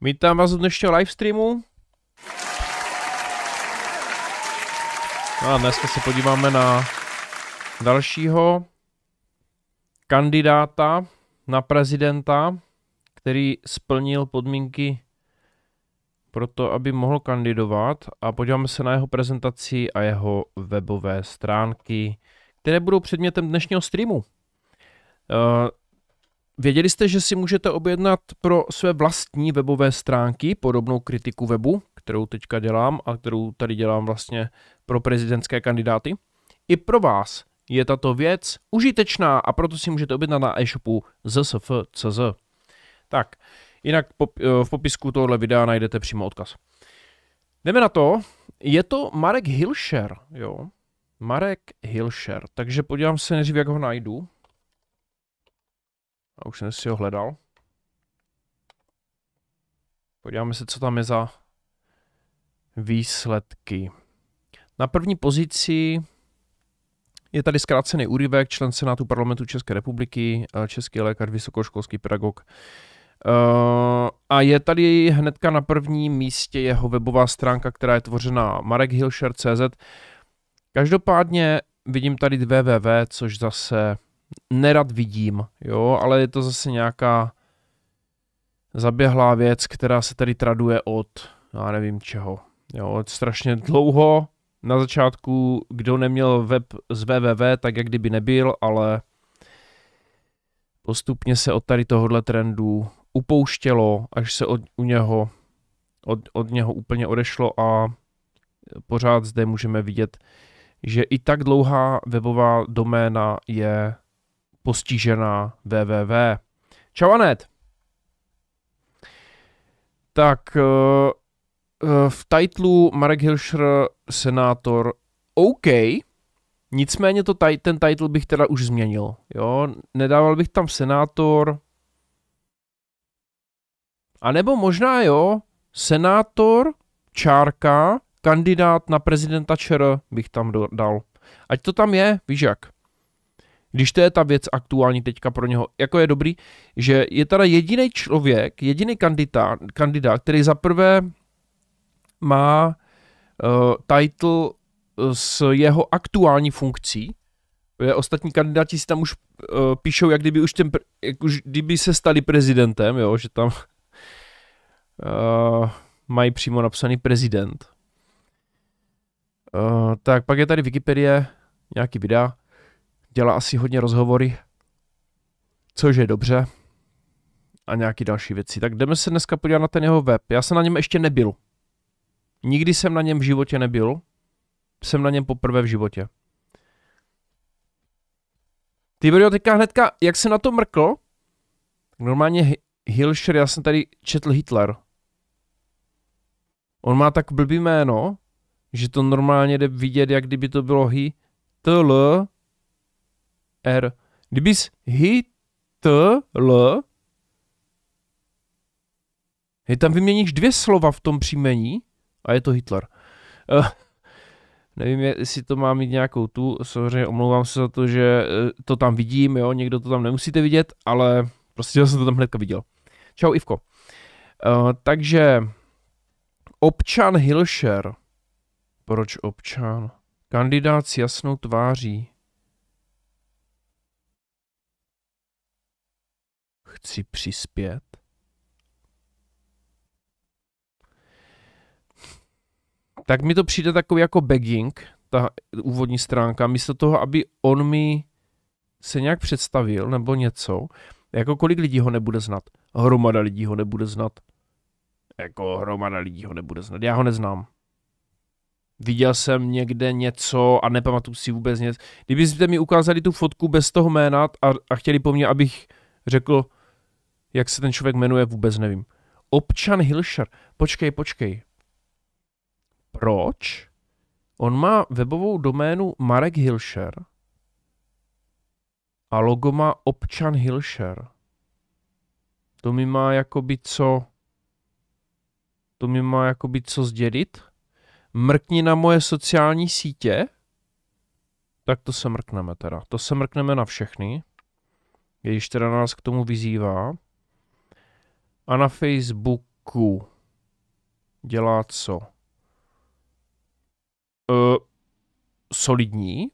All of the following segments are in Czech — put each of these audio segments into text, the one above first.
Vítám vás u dnešního livestreamu. No a dneska se podíváme na dalšího kandidáta na prezidenta, který splnil podmínky pro to, aby mohl kandidovat a podíváme se na jeho prezentaci a jeho webové stránky, které budou předmětem dnešního streamu. Eh, Věděli jste, že si můžete objednat pro své vlastní webové stránky podobnou kritiku webu, kterou teďka dělám a kterou tady dělám vlastně pro prezidentské kandidáty? I pro vás je tato věc užitečná a proto si můžete objednat na e-shopu zsf.cz. Tak, jinak eh, v popisku tohoto videa najdete přímo odkaz. Jdeme na to. Je to Marek Hilšer, jo? Marek Hilšer, takže podívám se nejdřív, jak ho najdu. A už jsem si ho hledal. Podíváme se, co tam je za výsledky. Na první pozici je tady zkrácený úryvek, člen Senátu parlamentu České republiky, český lékař, vysokoškolský pedagog. Eh, a je tady hnedka na prvním místě jeho webová stránka, která je tvořena CZ. Každopádně vidím tady www, což zase nerad vidím, jo, ale je to zase nějaká zaběhlá věc, která se tady traduje od, já nevím čeho, jo, od strašně dlouho, na začátku, kdo neměl web z www, tak jak kdyby nebyl, ale postupně se od tady tohohle trendu upouštělo, až se od, u něho, od, od něho úplně odešlo a pořád zde můžeme vidět, že i tak dlouhá webová doména je postižená www. Čau Anet. Tak eh, eh, v titlu Marek Hilšer, senátor, OK, nicméně to, ten title bych teda už změnil, jo, nedával bych tam senátor, a nebo možná jo, senátor, čárka, kandidát na prezidenta ČR bych tam dal. Ať to tam je, víš jak. Když to je ta věc aktuální teďka pro něho, jako je dobrý, že je teda jediný člověk, jediný kandidát, kandidát, který zaprvé má uh, title eh, s jeho aktuální funkcí, ostatní kandidáti si tam už uh, píšou, jak kdyby už ten, jak už kdyby se stali prezidentem, jo, že tam uh, mají přímo napsaný prezident. Uh, tak pak je tady Wikipedie, nějaký videa dělá asi hodně rozhovory, což je dobře, a nějaký další věci. Tak jdeme se dneska podívat na ten jeho web. Já jsem na něm ještě nebyl. Nikdy jsem na něm v životě nebyl. Jsem na něm poprvé v životě. Ty video teďka hnedka, jak se na to mrkl, normálně Hilscher, já jsem tady četl Hitler. On má tak blbý jméno, že to normálně jde vidět, jak kdyby to bylo hi, R. Kdybys hitl, je tam vyměníš dvě slova v tom příjmení a je to Hitler. Uh, nevím, jestli to má mít nějakou tu, samozřejmě omlouvám se za to, že eh, to tam vidím, jo, někdo to tam nemusíte vidět, ale prostě jsem to tam hnedka viděl. Čau Ivko. Uh, takže občan Hilšer. Proč občan? Kandidát s jasnou tváří. chci přispět? Tak mi to přijde takový jako begging, ta úvodní stránka, místo toho, aby on mi se nějak představil nebo něco, jako kolik lidí ho nebude znat. Hromada lidí ho nebude znat. Jako hromada lidí ho nebude znat. Já ho neznám. Viděl jsem někde něco a nepamatuju si vůbec nic. Kdybyste mi ukázali tu fotku bez toho jména a, a chtěli po mně, abych řekl, jak se ten člověk jmenuje, vůbec nevím. Občan Hilšer. Počkej, počkej. Proč? On má webovou doménu Marek Hilšer a logo má občan Hilšer. To mi má jakoby co... To mi má jakoby co sdělit. Mrkni na moje sociální sítě. Tak to se mrkneme teda. To se mrkneme na všechny. Když teda nás k tomu vyzývá. A na Facebooku dělá co? E, solidní.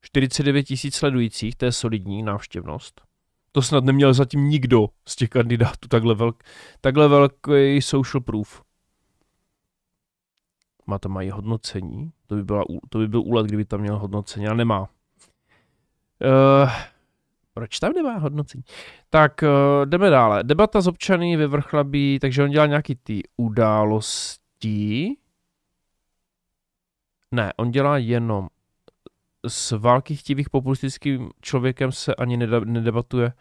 49 tisíc sledujících, to je solidní návštěvnost. To snad neměl zatím nikdo z těch kandidátů takhle, velk, takhle velký social proof. Má to mají hodnocení? To by, byla, to by byl úlet, kdyby tam měl hodnocení, ale nemá. Uh, proč tam nemá hodnocení? Tak eh, jdeme dále. Debata s občany vyvrchla by, takže on dělá nějaký ty události. Ne, on dělá jenom s války chtivých populistickým člověkem se ani nedebatuje,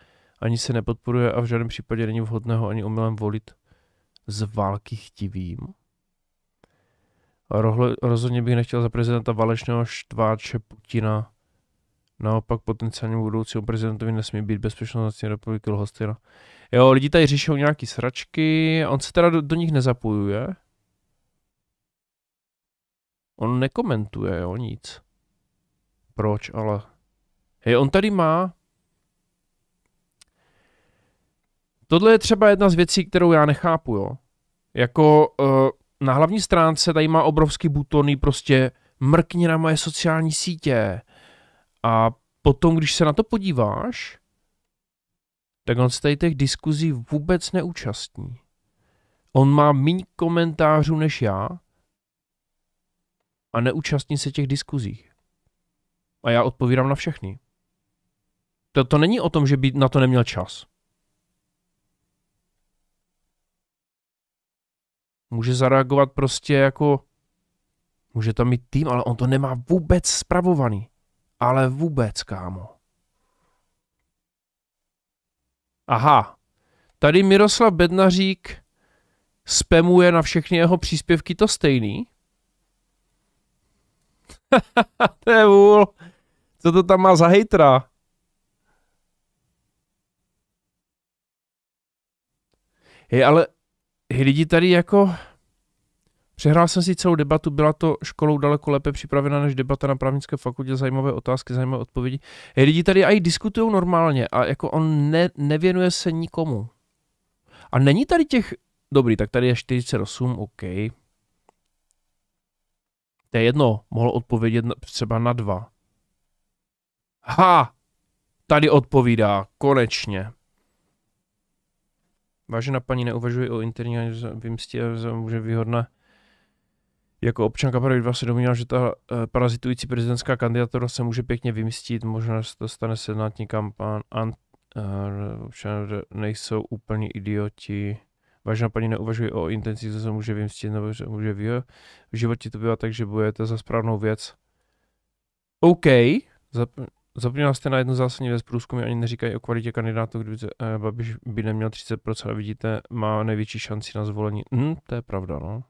ani se nepodporuje a v žádném případě není vhodného ani omylem volit s války chtivým. Rohle, rozhodně bych nechtěl za prezidenta válečného štváče Putina Naopak potenciálně budoucímu prezidentovi nesmí být bezpečnost republiky lhostejna. Jo, lidi tady řeší nějaký sračky, on se teda do, do nich nezapojuje. On nekomentuje, jo, nic. Proč, ale... Hej, on tady má... Tohle je třeba jedna z věcí, kterou já nechápu, jo. Jako uh, na hlavní stránce tady má obrovský butony prostě mrkni na moje sociální sítě, a potom, když se na to podíváš, tak on se tady těch diskuzí vůbec neúčastní. On má méně komentářů než já a neúčastní se těch diskuzích. A já odpovídám na všechny. To, to není o tom, že by na to neměl čas. Může zareagovat prostě jako... Může tam mít tým, ale on to nemá vůbec spravovaný. Ale vůbec, kámo. Aha, tady Miroslav Bednařík spamuje na všechny jeho příspěvky to stejný. to je vůl. Co to tam má za hejtra? Hej, ale hej, lidi tady jako... Přehrál jsem si celou debatu, byla to školou daleko lépe připravena než debata na právnické fakultě, zajímavé otázky, zajímavé odpovědi. Je, lidi tady i diskutují normálně a jako on ne, nevěnuje se nikomu. A není tady těch, dobrý, tak tady je 48, OK. To je jedno, mohl odpovědět třeba na dva. Ha! Tady odpovídá, konečně. Vážená paní, neuvažuji o interní že může výhodné jako občanka Prahy 2 se domnívám, že ta eh, parazitující prezidentská kandidatura se může pěkně vymístit, možná se to stane senátní kampán, ant, uh, nejsou úplně idioti. Vážná paní neuvažuje o intenci, co se může vymstit nebo že může vyho. V životě to bývá tak, že budete za správnou věc. OK, Zap- Zapomněla jste na jednu zásadní věc, průzkumy ani neříkají o kvalitě kandidátů, kdyby eh, Babiš by neměl 30%, vidíte, má největší šanci na zvolení. Hm, to je pravda, no.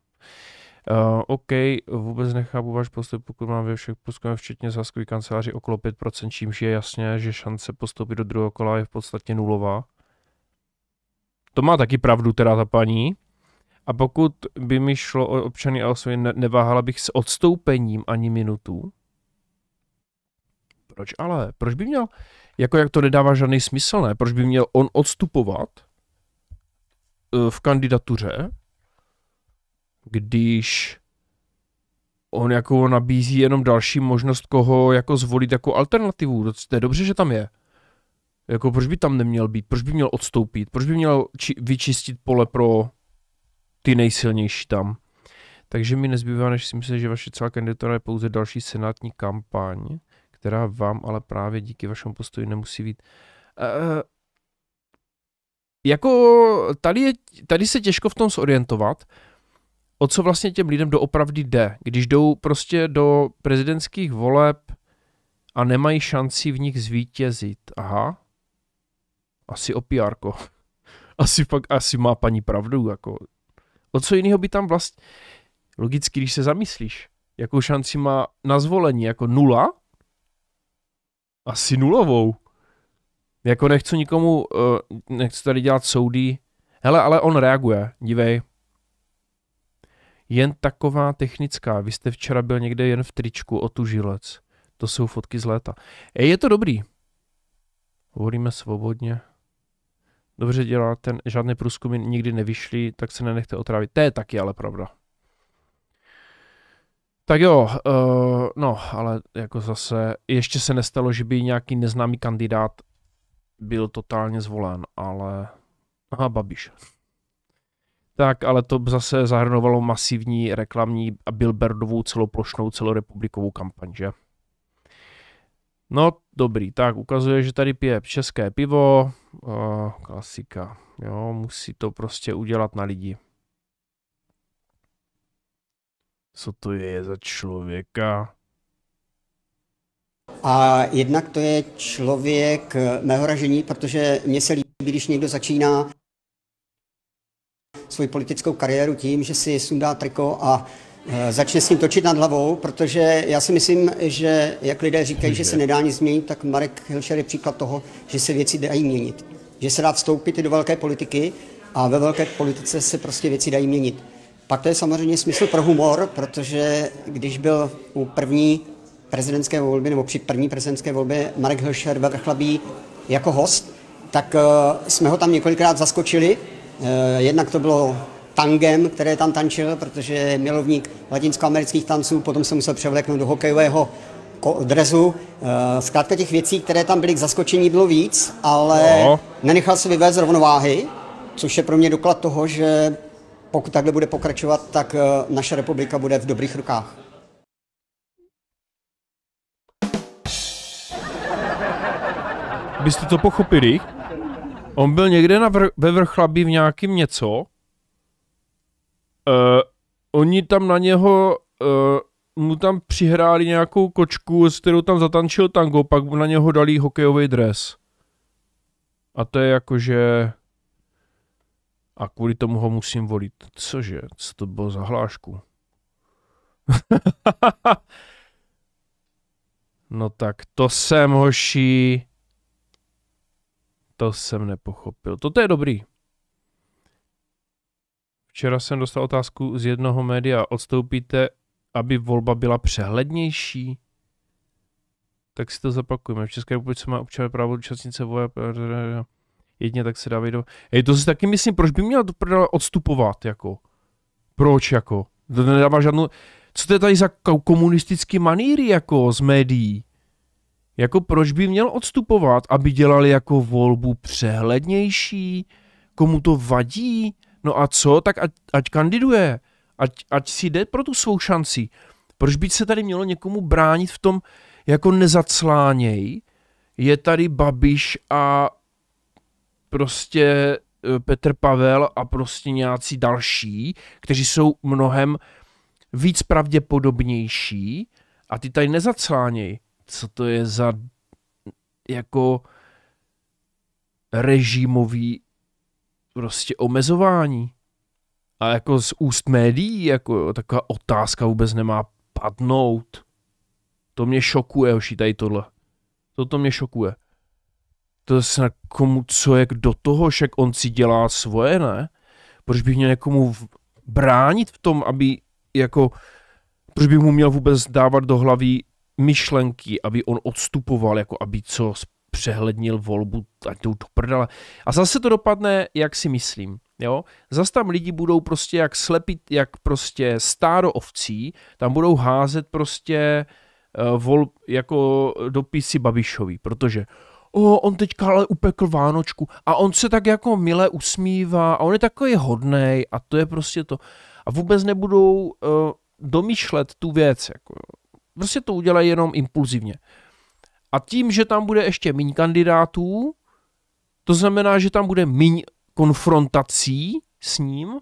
Uh, OK, vůbec nechápu váš postup, pokud mám ve všech průzkumech, včetně zaskový kanceláři, okolo 5%, čímž je jasné, že šance postoupit do druhého kola je v podstatě nulová. To má taky pravdu teda ta paní. A pokud by mi šlo o občany a osoby, neváhala bych s odstoupením ani minutu. Proč ale? Proč by měl, jako jak to nedává žádný smysl, ne? Proč by měl on odstupovat eh, v kandidatuře, když on jako nabízí jenom další možnost, koho jako zvolit jako alternativu. To je dobře, že tam je. Jako proč by tam neměl být, proč by měl odstoupit, proč by měl či- vyčistit pole pro ty nejsilnější tam. Takže mi nezbývá, než si myslím, že vaše celá kandidatura je pouze další senátní kampaň, která vám ale právě díky vašemu postoji nemusí být. Uh, jako tady, je, tady se těžko v tom zorientovat, o co vlastně těm lidem doopravdy jde, když jdou prostě do prezidentských voleb a nemají šanci v nich zvítězit. Aha, asi o pr Asi, pak, asi má paní pravdu, jako. O co jiného by tam vlastně... Logicky, když se zamyslíš, jakou šanci má na zvolení, jako nula? Asi nulovou. Jako nechci nikomu, uh, nechci tady dělat soudy. Hele, ale on reaguje, dívej, jen taková technická. Vy jste včera byl někde jen v tričku otužilec. To jsou fotky z léta. E, je to dobrý. Hovoríme svobodně. Dobře ten žádné průzkumy nikdy nevyšly, tak se nenechte otrávit. To je taky ale pravda. Tak jo, uh, no, ale jako zase, ještě se nestalo, že by nějaký neznámý kandidát byl totálně zvolen, ale... Aha, Babiš tak ale to zase zahrnovalo masivní reklamní a billboardovou celoplošnou celorepublikovou kampaň, že? No dobrý, tak ukazuje, že tady pije české pivo, uh, klasika, jo, musí to prostě udělat na lidi. Co to je za člověka? A jednak to je člověk mého ražení, protože mně se líbí, když někdo začíná svoji politickou kariéru tím, že si sundá triko a e, začne s ním točit nad hlavou, protože já si myslím, že jak lidé říkají, že se nedá nic změnit, tak Marek Hilšer je příklad toho, že se věci dají měnit. Že se dá vstoupit i do velké politiky a ve velké politice se prostě věci dají měnit. Pak to je samozřejmě smysl pro humor, protože když byl u první prezidentské volby nebo při první prezidentské volbě Marek Hilšer ve Vrchlabí jako host, tak e, jsme ho tam několikrát zaskočili Eh, jednak to bylo tangem, které tam tančil, protože je milovník latinskoamerických tanců, potom se musel převléknout do hokejového drezu. Eh, zkrátka těch věcí, které tam byly k zaskočení, bylo víc, ale no. nenechal se vyvést rovnováhy, což je pro mě doklad toho, že pokud takhle bude pokračovat, tak eh, naše republika bude v dobrých rukách. Byste to pochopili? On byl někde na vr- ve vrchlabí v nějakým něco. Uh, oni tam na něho, uh, mu tam přihráli nějakou kočku, s kterou tam zatančil tango, pak mu na něho dali hokejový dres. A to je jakože... A kvůli tomu ho musím volit. Cože? Co to bylo za hlášku? no tak to jsem hoší. To jsem nepochopil. Toto je dobrý. Včera jsem dostal otázku z jednoho média. Odstoupíte, aby volba byla přehlednější? Tak si to zapakujeme. V České republice má občané právo účastnice se Jedně tak se dá do... Ej, to si taky myslím, proč by měla odstupovat, jako? Proč, jako? To nedává žádnou... Co to je tady za komunistický maníry, jako, z médií? Jako proč by měl odstupovat, aby dělali jako volbu přehlednější? Komu to vadí? No a co? Tak ať, ať kandiduje. Ať, ať si jde pro tu svou šanci. Proč by se tady mělo někomu bránit v tom jako nezacláněj? Je tady Babiš a prostě e, Petr Pavel a prostě nějací další, kteří jsou mnohem víc pravděpodobnější a ty tady nezacláněj co to je za jako režimový prostě omezování. A jako z úst médií, jako jo, taková otázka vůbec nemá padnout. To mě šokuje, hoši, tady tohle. Toto mě šokuje. To se na komu, co jak do toho, však on si dělá svoje, ne? Proč bych měl někomu v... bránit v tom, aby jako, proč bych mu měl vůbec dávat do hlavy myšlenky, aby on odstupoval, jako aby co přehlednil volbu, ať to do prdala. A zase to dopadne, jak si myslím. Jo? Zase tam lidi budou prostě jak slepit, jak prostě stádo ovcí, tam budou házet prostě uh, vol, jako dopisy Babišovi, protože o, on teďka ale upekl Vánočku a on se tak jako milé usmívá a on je takový hodnej a to je prostě to. A vůbec nebudou uh, domýšlet tu věc. Jako, Prostě to udělají jenom impulzivně. A tím, že tam bude ještě méně kandidátů, to znamená, že tam bude méně konfrontací s ním,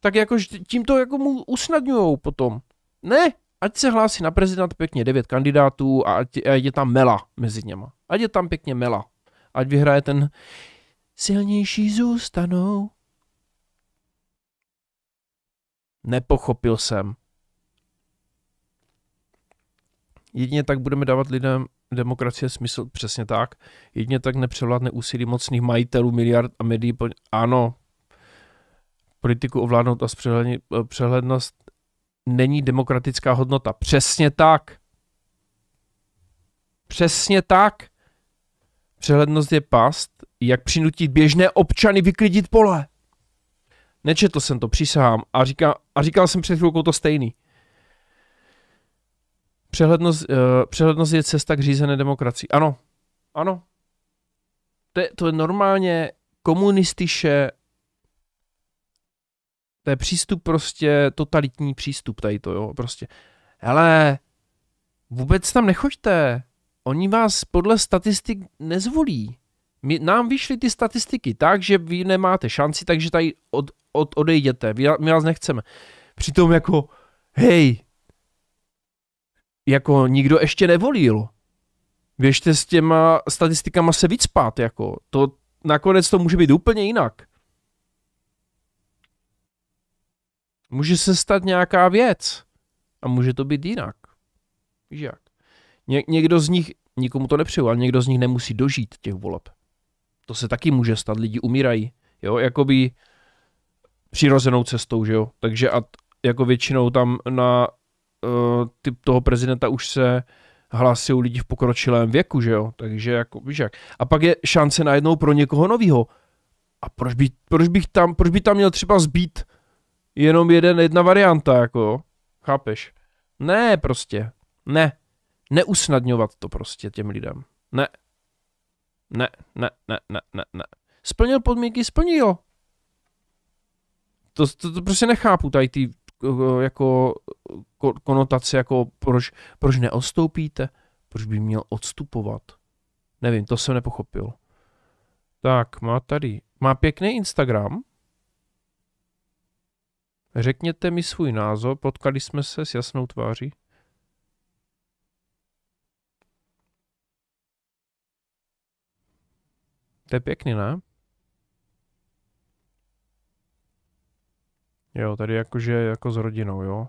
tak jako tím to jako mu usnadňujou potom. Ne, ať se hlásí na prezident pěkně devět kandidátů a ať je tam mela mezi něma. Ať je tam pěkně mela. Ať vyhraje ten silnější zůstanou. Nepochopil jsem. Jedině tak budeme dávat lidem demokracie smysl, přesně tak. Jedině tak nepřevládne úsilí mocných majitelů miliard a médií. Po, ano, politiku ovládnout a přehlednost není demokratická hodnota. Přesně tak. Přesně tak. Přehlednost je past, jak přinutit běžné občany vyklidit pole. Nečetl jsem to, přísahám. A, říká, a říkal jsem před chvilkou to stejný. Přehlednost, uh, přehlednost je cesta k řízené demokracii. Ano, ano. To je, to je normálně komunistiše, to je přístup prostě, totalitní přístup tady to, jo, prostě. Ale vůbec tam nechoďte. Oni vás podle statistik nezvolí. My, nám vyšly ty statistiky tak, že vy nemáte šanci, takže tady od, od, odejděte. my vás nechceme. Přitom jako, hej, jako nikdo ještě nevolil. Běžte s těma statistikama se víc spát, jako. To nakonec to může být úplně jinak. Může se stát nějaká věc a může to být jinak. Víš jak? Ně- někdo z nich, nikomu to nepřeju, ale někdo z nich nemusí dožít těch voleb. To se taky může stát, lidi umírají, jo, jakoby přirozenou cestou, že jo. Takže a jako většinou tam na Eh, typ toho prezidenta už se hlásí lidi v pokročilém věku, že jo? Takže jako, víš jak. A pak je šance najednou pro někoho novýho. A proč, by, proč, bych tam, proč by tam měl třeba zbít jenom jeden, jedna varianta, jako Chápeš? Ne, prostě. Ne. Neusnadňovat to prostě těm lidem. Ne. Ne, ne, ne, ne, ne, ne. Splnil podmínky, splnil. To, to, to prostě nechápu, tady ty jako konotaci, jako proč, proč neodstoupíte, proč by měl odstupovat. Nevím, to jsem nepochopil. Tak, má tady, má pěkný Instagram. Řekněte mi svůj názor, potkali jsme se s jasnou tváří. To je pěkný, ne? Jo, tady jakože jako s rodinou, jo.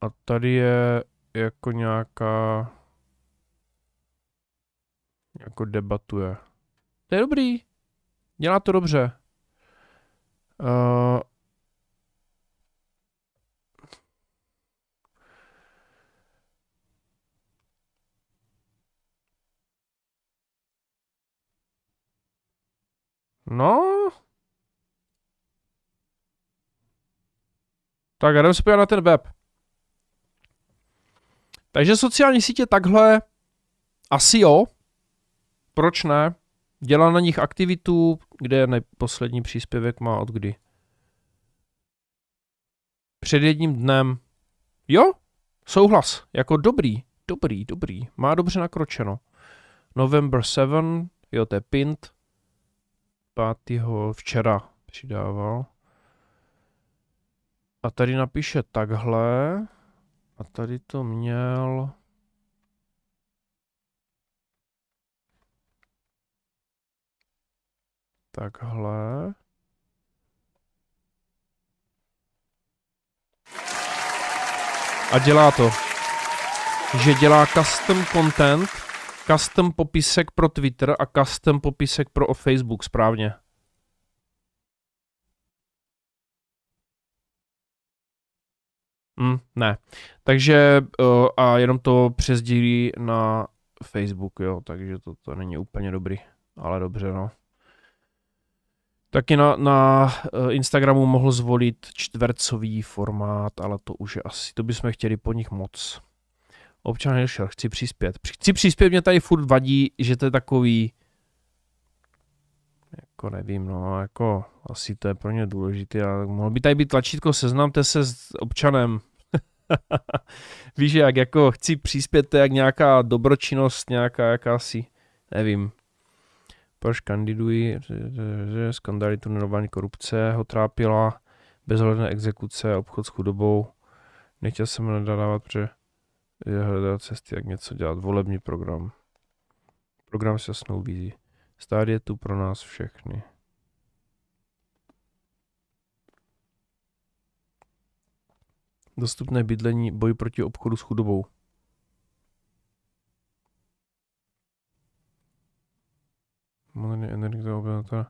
A tady je jako nějaká... Jako debatuje. To je dobrý. Dělá to dobře. Uh, No, Tak já se podívat na ten web. Takže sociální sítě takhle asi jo. E proč ne? Dělá na nich aktivitu, kde je poslední příspěvek má od kdy. Před jedním dnem. Jo, souhlas. Jako dobrý, dobrý, dobrý. Má dobře nakročeno. November 7, jo, to je pint. 5. včera přidával. A tady napíše takhle. A tady to měl... Takhle. A dělá to. Že dělá custom content, custom popisek pro Twitter a custom popisek pro Facebook správně. Mm, ne. Takže uh, a jenom to přezdílí na Facebook, jo, takže to, to není úplně dobrý, ale dobře, no. Taky na, na eh, Instagramu mohl zvolit čtvercový formát, ale to už je asi, to bychom chtěli po nich moc. Občan Hilšer, chci přispět. Chci přispět, mě tady furt vadí, že to je takový, jako nevím, no, jako asi to je pro ně důležité. mohlo by tady být tlačítko seznamte se s občanem. Víš, jak jako chci přispět, to je jak nějaká dobročinnost, nějaká jakási, nevím. Proč kandidují, skandály tunelování korupce ho trápila, bezhledné exekuce, obchod s chudobou. Nechtěl jsem nadávat, protože hledat cesty, jak něco dělat. Volební program. Program s jasnou vízí. Stát je tu pro nás všechny. Dostupné bydlení, boj proti obchodu s chudobou. Moderní energie obyvatele.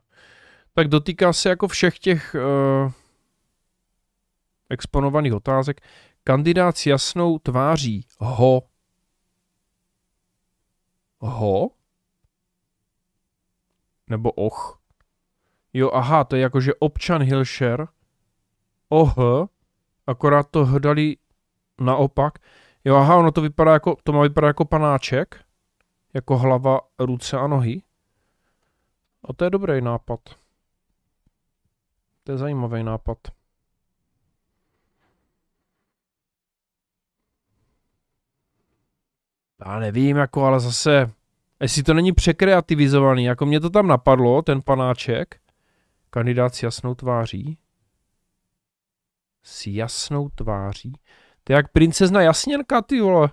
Tak dotýká se jako všech těch uh, exponovaných otázek. Kandidát s jasnou tváří. Ho. Ho? nebo och. Jo, aha, to je jakože občan Hilšer, oh, akorát to hdali naopak. Jo, aha, ono to vypadá jako, to má vypadat jako panáček, jako hlava, ruce a nohy. A to je dobrý nápad. To je zajímavý nápad. Já nevím, jako, ale zase Jestli to není překreativizovaný, jako mě to tam napadlo, ten panáček. Kandidát s jasnou tváří. S jasnou tváří? To je jak princezna jasněnka, ty vole.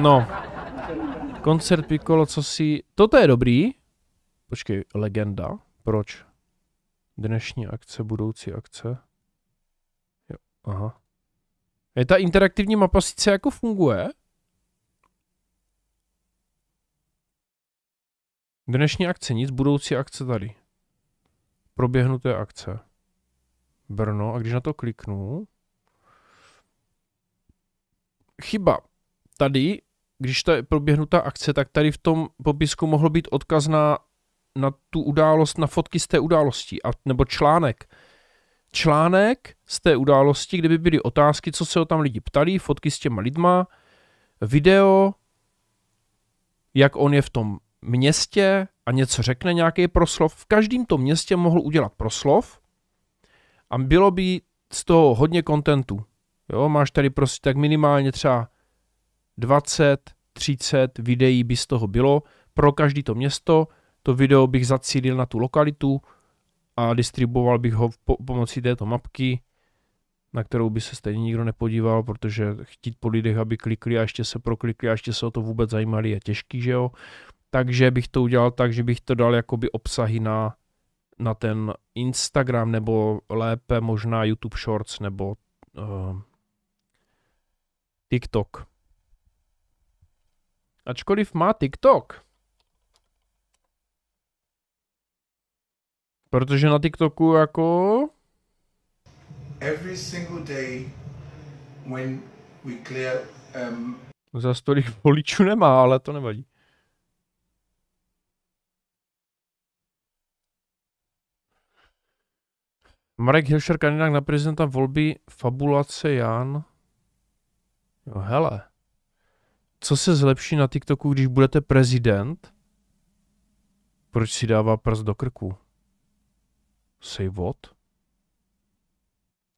No. Koncert Piccolo, co si... Toto je dobrý. Počkej, legenda. Proč? Dnešní akce, budoucí akce. Jo, aha. Je ta interaktivní mapa sice jako funguje? Dnešní akce nic, budoucí akce tady. Proběhnuté akce. Brno, a když na to kliknu... Chyba. Tady, když ta je proběhnutá akce, tak tady v tom popisku mohl být odkaz na, na tu událost, na fotky z té události, a, nebo článek článek z té události, kde by byly otázky, co se o tam lidi ptali, fotky s těma lidma, video, jak on je v tom městě a něco řekne, nějaký proslov. V každém tom městě mohl udělat proslov a bylo by z toho hodně kontentu. Jo, máš tady prostě tak minimálně třeba 20, 30 videí by z toho bylo pro každý to město. To video bych zacílil na tu lokalitu, a distribuoval bych ho po, pomocí této mapky, na kterou by se stejně nikdo nepodíval, protože chtít po lidech, aby klikli a ještě se proklikli a ještě se o to vůbec zajímali je těžký, že jo. Takže bych to udělal tak, že bych to dal jakoby obsahy na, na ten Instagram nebo lépe možná YouTube Shorts nebo uh, TikTok. Ačkoliv má TikTok, Protože na TikToku jako... Every single day when we clear, um... Za tolik voličů nemá, ale to nevadí. Marek Hilšer, kandidát na prezidenta volby, fabulace Jan. No hele, co se zlepší na TikToku, když budete prezident? Proč si dává prst do krku? Save what?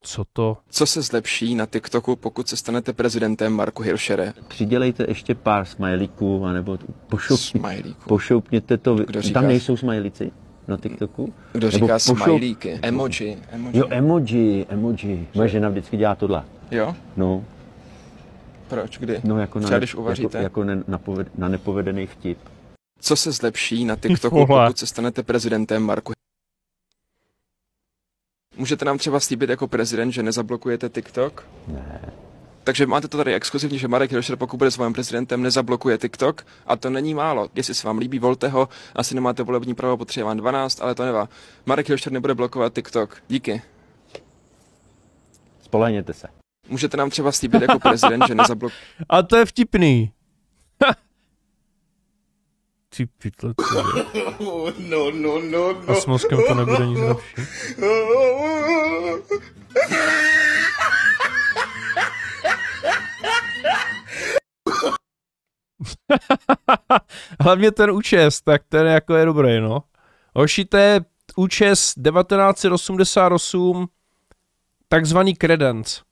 Co to? Co se zlepší na TikToku, pokud se stanete prezidentem Marku Hilšere? Přidělejte ještě pár smajlíků, anebo pošoupni, smajlíků. pošoupněte to. Kdo říká? Tam nejsou smajlíci na TikToku? Kdo říká nebo pošoup... smajlíky? Emoji, emoji. Jo, emoji, emoji. Moje žena vždycky dělá tohle. Jo? No. Proč? Kdy? No, jako Třeba na, když jako- uvaříte? Jako, jako ne, na, poved, na nepovedený vtip. Co se zlepší na TikToku, pokud se stanete prezidentem Marku Můžete nám třeba slíbit jako prezident, že nezablokujete TikTok? Ne. Takže máte to tady exkluzivně, že Marek Hilšer, pokud bude svým prezidentem, nezablokuje TikTok a to není málo. Jestli se vám líbí, volte ho, asi nemáte volební právo, potřebuje vám 12, ale to nevá. Marek Hilšer nebude blokovat TikTok. Díky. Spolehněte se. Můžete nám třeba slíbit jako prezident, že nezablokuje. a to je vtipný. Ty pytle, No, no, no, no. A s mozkem to nebude nic lepší. Hlavně ten účest, tak ten jako je dobrý, no. Hoši, to je účest 1988, takzvaný credence.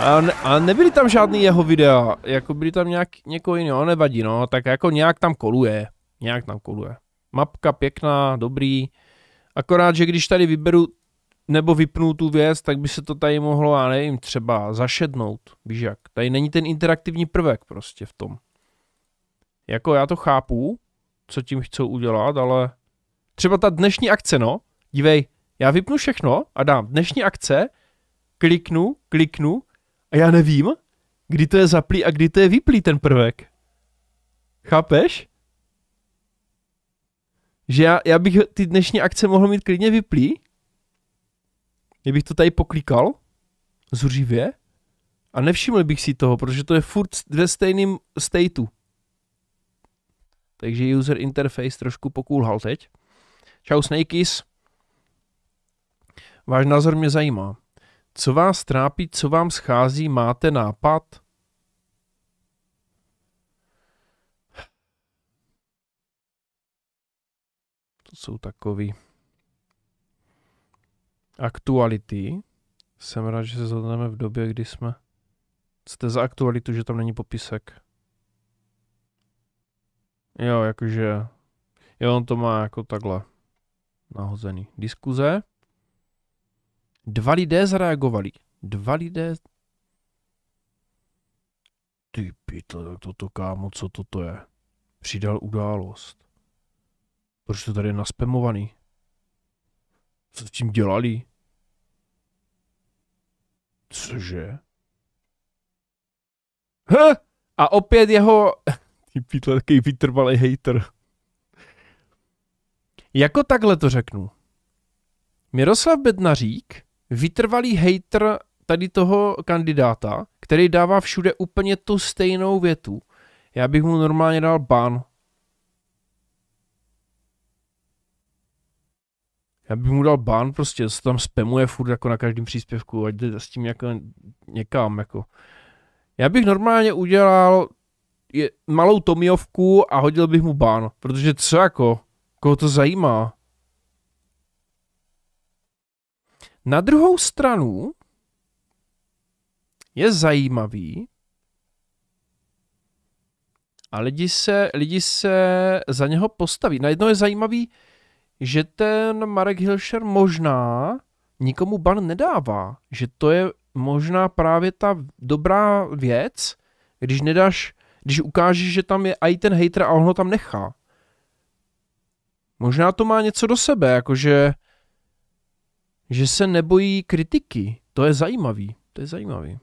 A, ne, a nebyly tam žádný jeho videa, jako byly tam nějak někoho jiného, nevadí no, tak jako nějak tam koluje, nějak tam koluje. Mapka pěkná, dobrý, akorát, že když tady vyberu nebo vypnu tu věc, tak by se to tady mohlo, já nevím, třeba zašednout, víš jak. Tady není ten interaktivní prvek prostě v tom. Jako já to chápu, co tím chcou udělat, ale třeba ta dnešní akce, no, dívej, já vypnu všechno a dám dnešní akce, kliknu, kliknu a já nevím, kdy to je zaplý a kdy to je vyplý ten prvek. Chápeš? Že já, já bych ty dnešní akce mohl mít klidně vyplý, kdybych to tady poklikal, zuřivě, a nevšiml bych si toho, protože to je furt ve stejným stateu. Takže user interface trošku pokulhal teď. Čau Snakeys. Váš názor mě zajímá. Co vás trápí, co vám schází, máte nápad? To jsou takový aktuality. Jsem rád, že se zhodneme v době, kdy jsme... Jste za aktualitu, že tam není popisek. Jo, jakože... Jo, on to má jako takhle nahozený. Diskuze. Dva lidé zareagovali. Dva lidé... Ty pytle, tak toto kámo, co toto je? Přidal událost. Proč to tady je naspemovaný? Co s tím dělali? Cože? Ha! A opět jeho... Ty pytle, taký vytrvalý hater. Jako takhle to řeknu. Miroslav Bednařík vytrvalý hater tady toho kandidáta, který dává všude úplně tu stejnou větu. Já bych mu normálně dal ban. Já bych mu dal ban prostě, se tam spamuje furt jako na každém příspěvku, ať jde s tím jako někam jako. Já bych normálně udělal je, malou Tomiovku a hodil bych mu ban, protože co jako, koho to zajímá? Na druhou stranu je zajímavý, a lidi se, lidi se za něho postaví. Najednou je zajímavý, že ten Marek Hilšer možná nikomu ban nedává. Že to je možná právě ta dobrá věc, když nedáš, když ukážeš, že tam je i ten hater a on ho tam nechá. Možná to má něco do sebe, jakože že se nebojí kritiky. To je zajímavý, to je zajímavý.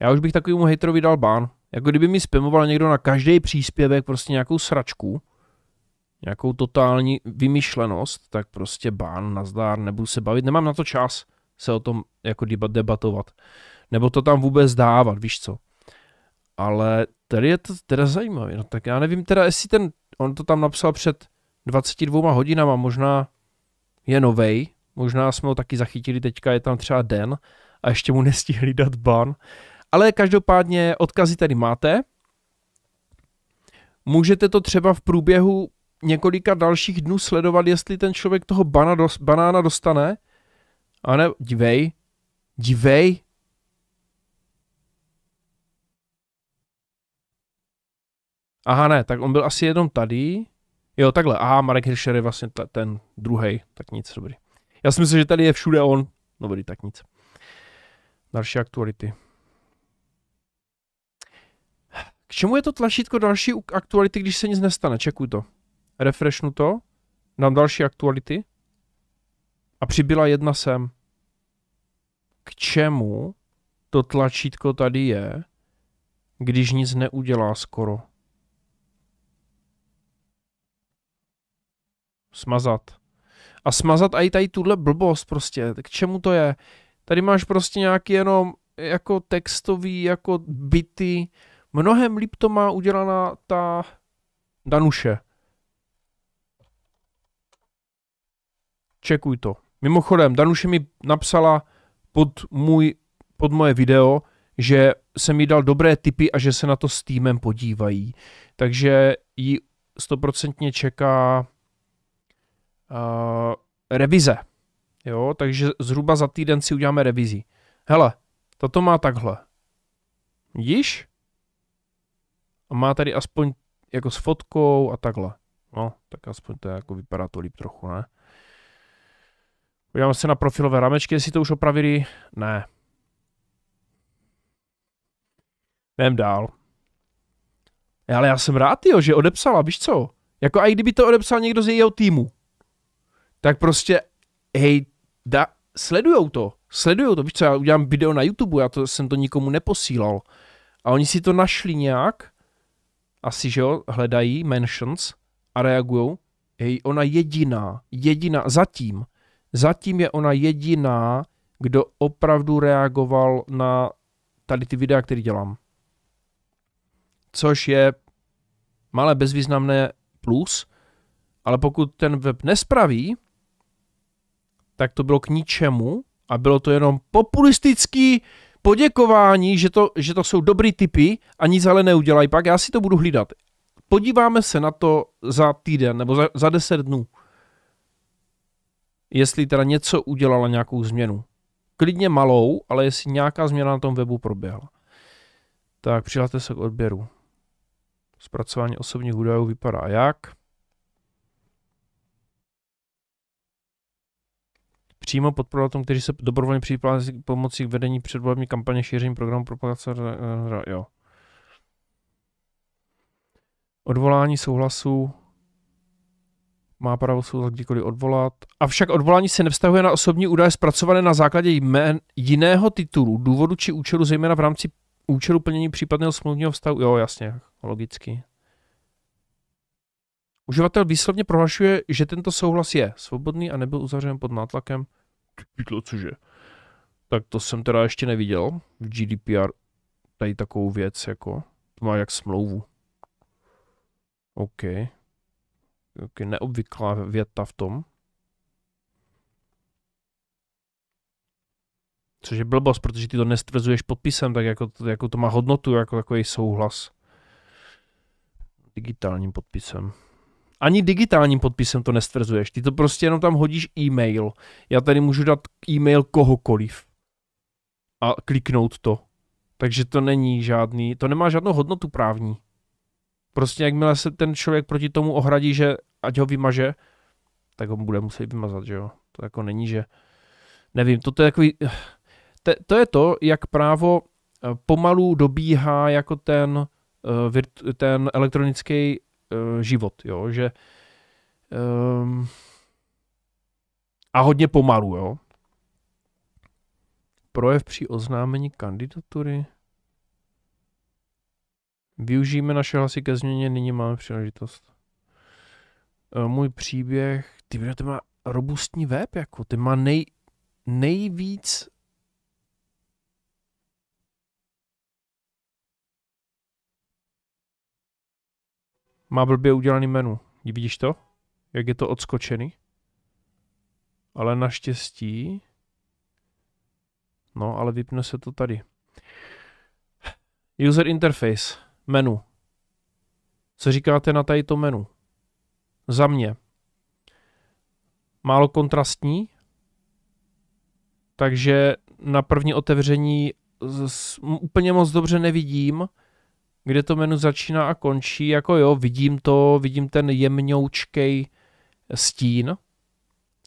Já už bych takovému hejtrovi dal bán. Jako kdyby mi spamoval někdo na každý příspěvek prostě nějakou sračku, nějakou totální vymyšlenost, tak prostě bán, nazdár, nebudu se bavit, nemám na to čas se o tom jako debatovat. Nebo to tam vůbec dávat, víš co. Ale tady je to teda zajímavé, no tak já nevím teda, jestli ten, on to tam napsal před 22 hodinama, možná je novej, možná jsme ho taky zachytili, teďka je tam třeba den a ještě mu nestihli dát ban. Ale každopádně odkazy tady máte. Můžete to třeba v průběhu několika dalších dnů sledovat, jestli ten člověk toho bana dos, banána dostane. A ne, dívej, dívej. Aha ne, tak on byl asi jenom tady. Jo, takhle. A Marek Hirscher je vlastně ta, ten druhý, tak nic, dobrý. Já si myslím, že tady je všude on. No, dobrý, tak nic. Další aktuality. K čemu je to tlačítko další aktuality, když se nic nestane? Čekuj to. Refreshnu to. Dám další aktuality. A přibyla jedna sem. K čemu to tlačítko tady je, když nic neudělá skoro? smazat. A smazat i tady tuhle blbost prostě, k čemu to je? Tady máš prostě nějaký jenom jako textový, jako byty. Mnohem líp to má udělaná ta Danuše. Čekuj to. Mimochodem, Danuše mi napsala pod, můj, pod moje video, že jsem jí dal dobré tipy a že se na to s týmem podívají. Takže ji stoprocentně čeká Eh, revize. Jo, takže zhruba za týden si uděláme revizi. Hele, toto má takhle. Vidíš? A má tady aspoň jako s fotkou a takhle. No, tak aspoň to jako vypadá to líp trochu, ne? Podíváme se na profilové ramečky, jestli to už opravili. Ne. Jdem dál. Ale já jsem rád, jo, že odepsala, víš co? Jako a i kdyby to odepsal někdo z jejího týmu tak prostě, hej, da, sledujou to, sledujou to, víš co, já udělám video na YouTube, já to, jsem to nikomu neposílal. A oni si to našli nějak, asi, že jo, hledají mentions a reagují. Hej, ona jediná, jediná, zatím, zatím je ona jediná, kdo opravdu reagoval na tady ty videa, které dělám. Což je malé bezvýznamné plus, ale pokud ten web nespraví, tak to bylo k ničemu a bylo to jenom populistický poděkování, že to, že to jsou dobrý typy a nic ale neudělají pak. Já si to budu hlídat. Podíváme se na to za týden nebo za, za deset dnů. Jestli teda něco udělala nějakou změnu. Klidně malou, ale jestli nějaká změna na tom webu proběhla. Tak přihlaste se k odběru. Zpracování osobních údajů vypadá jak? přímo podporoval tomu, kteří se dobrovolně přihlásí pomocí k vedení předvolební kampaně šíření programu propagace. Jo. Odvolání souhlasu má právo souhlas kdykoliv odvolat. Avšak odvolání se nevztahuje na osobní údaje zpracované na základě jmén, jiného titulu, důvodu či účelu, zejména v rámci účelu plnění případného smluvního vztahu. Jo, jasně, logicky. Uživatel výslovně prohlašuje, že tento souhlas je svobodný a nebyl uzavřen pod nátlakem Čidlo, cože? Tak to jsem teda ještě neviděl v GDPR tady takovou věc, jako to má jak smlouvu. OK. OK, neobvyklá věta v tom. Což je blbost, protože ty to nestvrzuješ podpisem, tak jako, jako to má hodnotu, jako takový souhlas. Digitálním podpisem. Ani digitálním podpisem to nestvrzuješ, ty to prostě jenom tam hodíš e-mail. Já tady můžu dát e-mail kohokoliv a kliknout to. Takže to není žádný, to nemá žádnou hodnotu právní. Prostě jakmile se ten člověk proti tomu ohradí, že ať ho vymaže, tak ho bude muset vymazat, že jo. To jako není, že... Nevím, to, to je takový... To, to je to, jak právo eh, pomalu dobíhá jako ten, eh, ten elektronický uh, život, jo, že um, a hodně pomalu, jo. Projev při oznámení kandidatury. Využijeme naše hlasy ke změně, nyní máme příležitost. Uh, můj příběh, ty to má robustní web, jako, ty má nej, nejvíc Má blbě udělaný menu. Vidíš to? Jak je to odskočený? Ale naštěstí... No, ale vypne se to tady. User interface. Menu. Co říkáte na tady to menu? Za mě. Málo kontrastní, takže na první otevření z, z, úplně moc dobře nevidím, kde to menu začíná a končí, jako jo, vidím to, vidím ten jemňoučkej stín.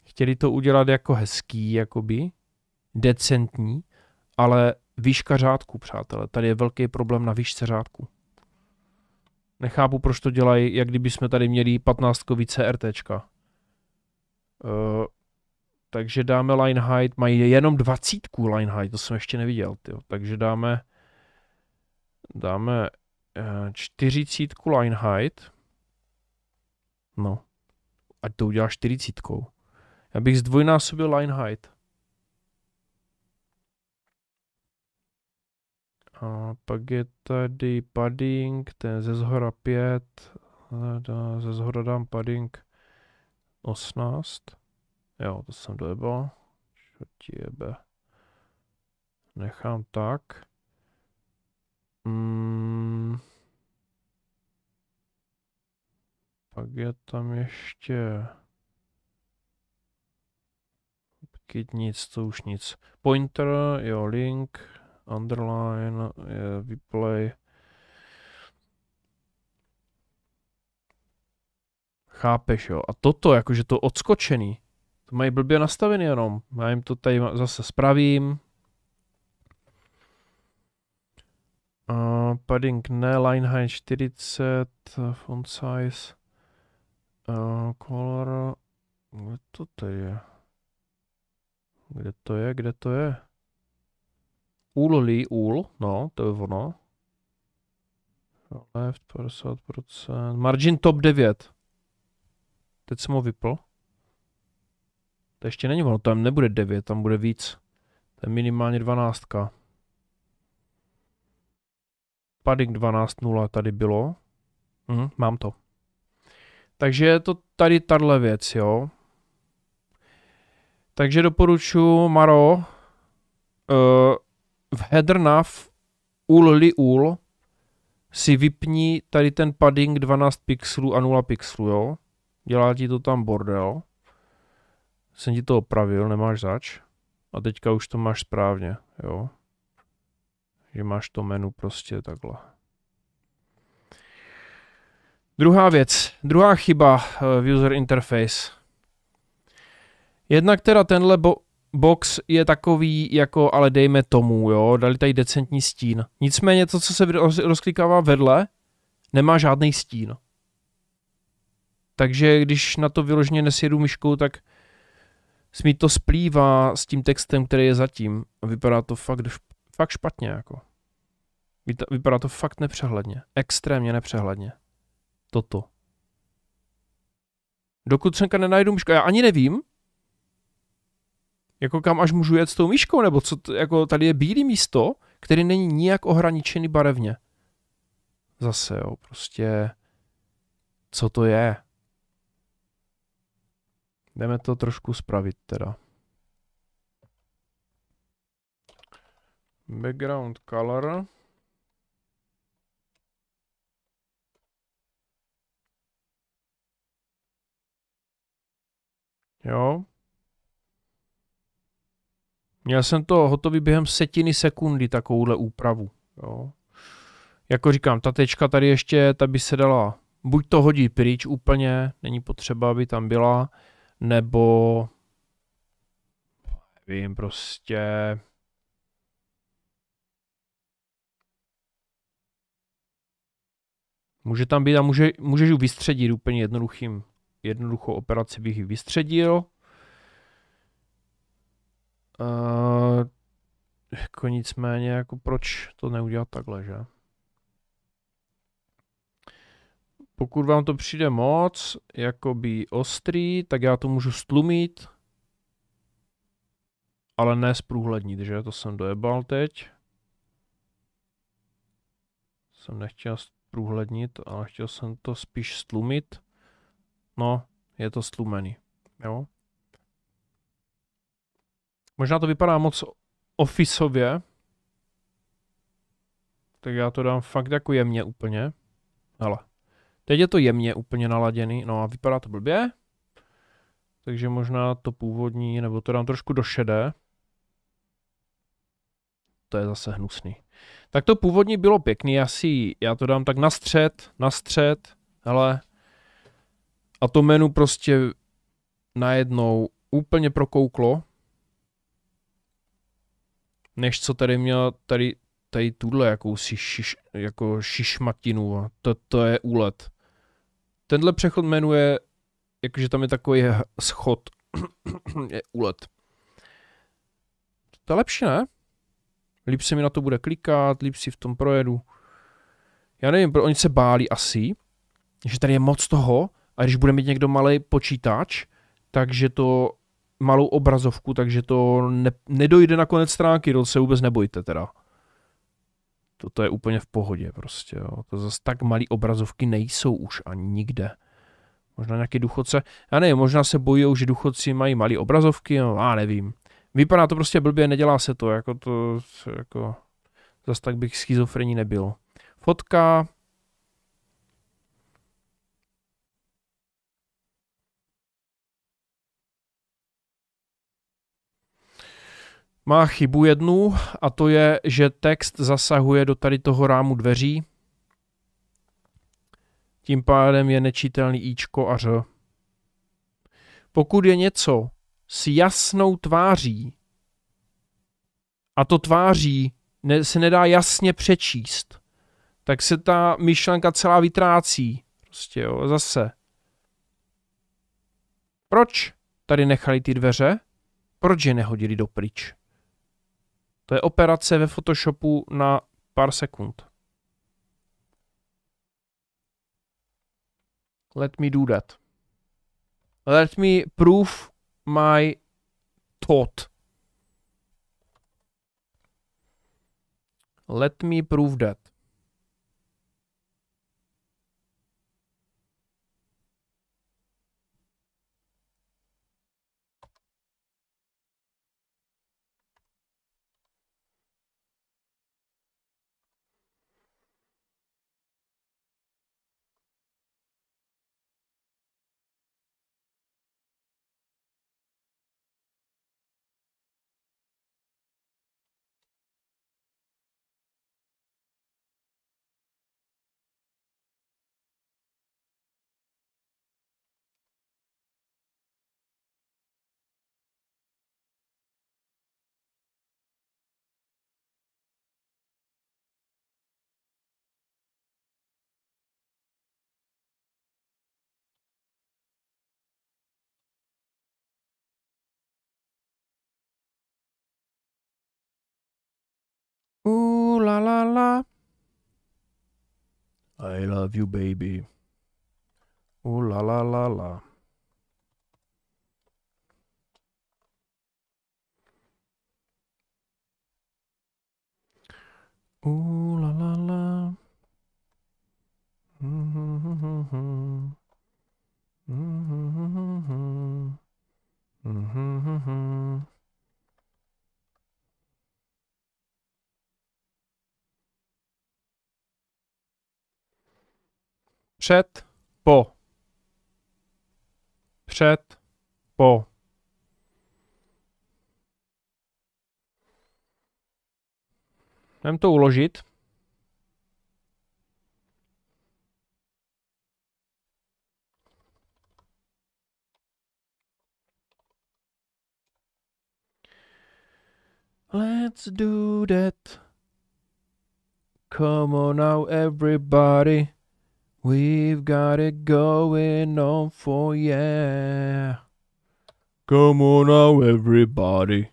Chtěli to udělat jako hezký, jakoby, decentní, ale výška řádku, přátelé, tady je velký problém na výšce řádku. Nechápu, proč to dělají, jak kdyby jsme tady měli 15-kový rt Uh, takže dáme line height, mají jenom 20 line height, to jsem ještě neviděl, tyjo. takže dáme dáme 40 line height. No. Ať to udělá 40. Já bych zdvojnásobil line height. A pak je tady padding, ten ze zhora 5, ze zhora dám padding 18. Jo, to jsem dojebal. Čo ti jebe. Nechám tak. Mm. Pak je tam ještě... Kit nic, to už nic. Pointer, jo, link, underline, je replay. Chápeš, jo. A toto, jakože to odskočený, to mají blbě nastavený jenom. Já jim to tady zase spravím, Uh, padding ne, line height 40, font size, uh, color, kde to tady je? Kde to je, kde to je? Úlí, úl, no, to je ono. Left 50%, margin top 9. Teď jsem ho vypl. To ještě není ono, tam nebude 9, tam bude víc. To je minimálně 12. Padding 12.0 tady bylo. Mhm, mám to. Takže je to tady tahle věc, jo. Takže doporučuji Maro uh, v header nav ul-li ul si vypni tady ten padding 12 pixelů a 0 pixelů, jo. Dělá ti to tam bordel. Jsem ti to opravil, nemáš zač. A teďka už to máš správně, jo že máš to menu prostě takhle. Druhá věc, druhá chyba eh, v user interface. Jednak teda tenhle bo- box je takový jako, ale dejme tomu, jo, dali tady decentní stín. Nicméně to, co se rozklikává vedle, nemá žádný stín. Takže když na to vyloženě nesjedu myškou, tak smí to splývá s tím textem, který je zatím. A vypadá to fakt fakt špatně jako. Vypadá to fakt nepřehledně. Extrémně nepřehledně. Toto. Dokud třeba nenajdu myšku, já ani nevím, jako kam až můžu jet s tou myškou, nebo co, t, jako tady je bílý místo, který není nijak ohraničený barevně. Zase jo, prostě, co to je? Jdeme to trošku spravit teda. background color Jo. Měl jsem to hotový během setiny sekundy takovouhle úpravu. Jo. Jako říkám, ta tečka tady ještě, ta by se dala buď to hodit pryč úplně, není potřeba, aby tam byla, nebo nevím, prostě Může tam být a může, můžeš ji vystředit úplně jednoduchým, jednoduchou operaci bych ji vystředil. Uh, jako nicméně, jako proč to neudělat takhle, že? Pokud vám to přijde moc, jakoby ostrý, tak já to můžu stlumit, ale ne zprůhlednit, že? To jsem dojebal teď. Jsem nechtěl zprůhlednit, ale chtěl jsem to spíš stlumit. No, je to stlumený, jo. Možná to vypadá moc ofisově, tak já to dám fakt jako jemně úplně. Hele, teď je to jemně úplně naladěný, no a vypadá to blbě. Takže možná to původní, nebo to dám trošku do šedé. To je zase hnusný. Tak to původní bylo pěkný, asi já to dám tak na střed, na střed, hele. A to menu prostě najednou úplně prokouklo. Než co tady měl tady, tady tuhle jakousi šiš, jako šišmatinu. To, to je úlet. Tenhle přechod menu je, jakože tam je takový schod. je úlet. To je lepší, ne? Líp se mi na to bude klikat, líp si v tom projedu. Já nevím, pro oni se báli asi, že tady je moc toho a když bude mít někdo malý počítač, takže to malou obrazovku, takže to ne, nedojde na konec stránky, to se vůbec nebojte teda. to je úplně v pohodě prostě, jo. To zase tak malý obrazovky nejsou už ani nikde. Možná nějaký duchoce, já nevím, možná se bojí že duchoci mají malé obrazovky, jo, no, já nevím. Vypadá to prostě blbě, nedělá se to, jako to, jako, zas tak bych schizofrení nebyl. Fotka, má chybu jednu a to je, že text zasahuje do tady toho rámu dveří. Tím pádem je nečítelný ičko a ř. Pokud je něco s jasnou tváří. A to tváří ne, se nedá jasně přečíst. Tak se ta myšlenka celá vytrácí. Prostě jo, zase. Proč tady nechali ty dveře? Proč je nehodili do pryč? To je operace ve Photoshopu na pár sekund. Let me do that. Let me prove my thought. Let me prove that. la. I love you, baby. Ooh la la la la. Ooh la la la. Mm-hmm. Mm-hmm. Mm-hmm. mm-hmm. mm-hmm. Před, po. Před, po. Jdeme to uložit. Let's do that. Come on now, everybody. We've got it going on for yeah. Come on now everybody.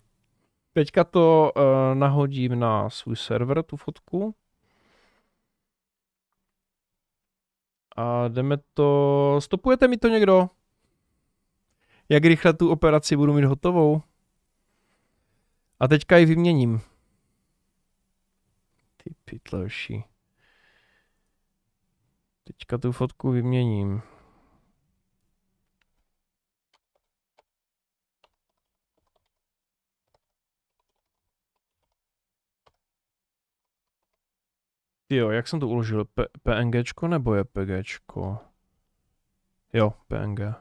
Teďka to uh, nahodím na svůj server, tu fotku. A jdeme to... Stopujete mi to někdo? Jak rychle tu operaci budu mít hotovou? A teďka ji vyměním. Ty pitlší. Teďka tu fotku vyměním. Jo, jak jsem to uložil? P PNGčko nebo je PGčko? Jo, PNG.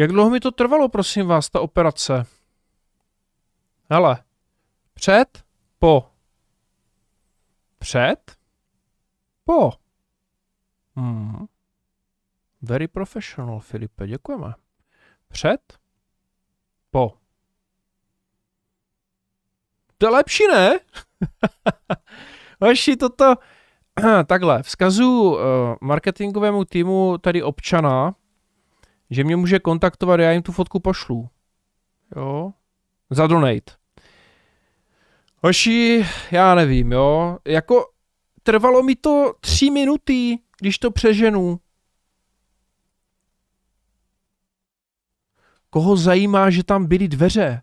Jak dlouho mi to trvalo, prosím vás, ta operace? Hele. Před, po. Před, po. Hmm. Very professional, Filipe, děkujeme. Před, po. To je lepší, ne? Vaši toto... Takhle, vzkazu eh, marketingovému týmu tady občana, že mě může kontaktovat, já jim tu fotku pošlu. Jo? Za donate. Hoši, já nevím, jo? Jako trvalo mi to tři minuty, když to přeženu. Koho zajímá, že tam byly dveře?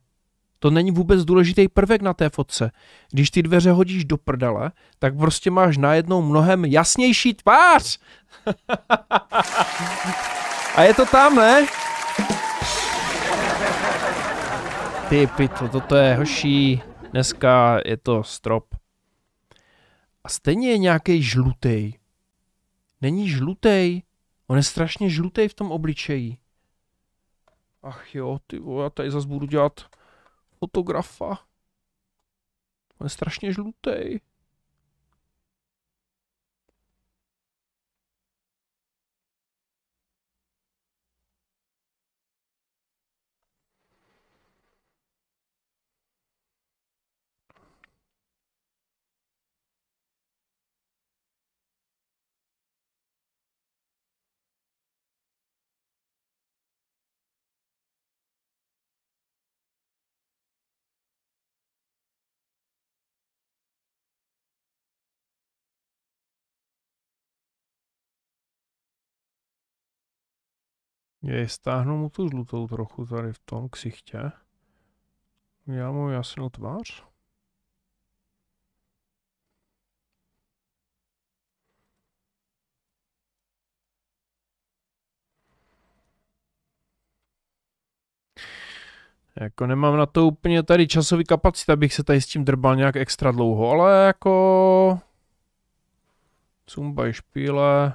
To není vůbec důležitý prvek na té fotce. Když ty dveře hodíš do prdele, tak prostě máš najednou mnohem jasnější tvář. A je to tam, ne? Ty pito, toto je hoší. Dneska je to strop. A stejně je nějaký žlutej. Není žlutej. On je strašně žlutej v tom obličeji. Ach jo, ty vole, já tady zase budu dělat fotografa. On je strašně žlutej. Je, stáhnu mu tu žlutou trochu tady v tom ksichtě. Já mu jasnou tvář. Jako nemám na to úplně tady časový kapacita, abych se tady s tím drbal nějak extra dlouho, ale jako... Cumbaj špíle,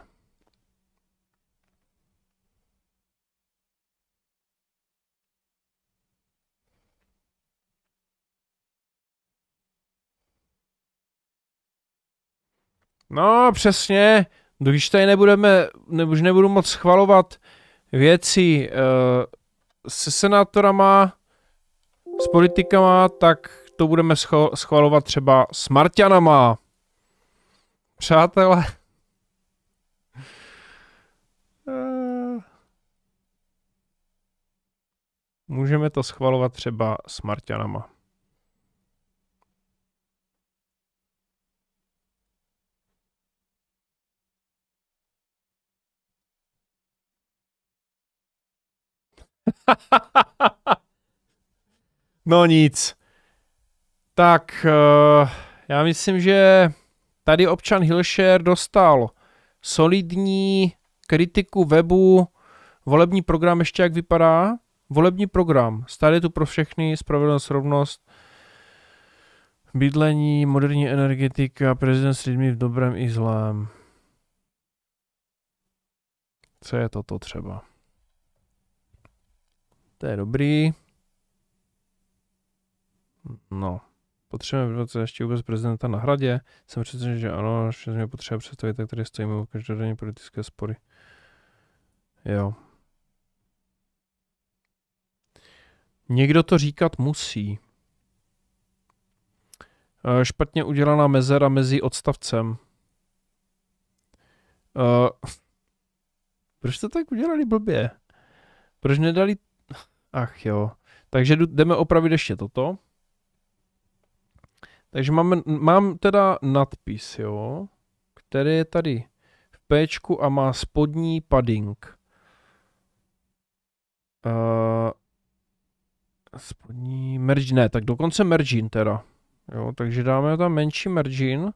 No, přesně. No, když tady nebudeme, nebo už nebudu moc schvalovat věci uh, se senátorama, s politikama, tak to budeme scho- schvalovat třeba s Marťanama. Přátelé. Eh. Můžeme to schvalovat třeba s Marťanama. no nic. Tak, uh, já myslím, že tady občan Hilšer dostal solidní kritiku webu. Volební program ještě jak vypadá? Volební program. Stále tu pro všechny, spravedlnost, rovnost, bydlení, moderní energetika, prezident s lidmi v dobrém i zlém. Co je toto třeba? To je dobrý. No. Potřebujeme vydat ještě vůbec prezidenta na hradě. Jsem přesvědčen, že ano, že mě potřeba představit, tak tady stojíme o každodenní politické spory. Jo. Někdo to říkat musí. E, špatně udělaná mezera mezi odstavcem. E, proč to tak udělali blbě? Proč nedali Ach jo. Takže jdeme opravit ještě toto. Takže mám, mám teda nadpis, jo, který je tady v P a má spodní padding. Uh, spodní merge, ne, tak dokonce mergin teda. Jo, takže dáme tam menší mergin,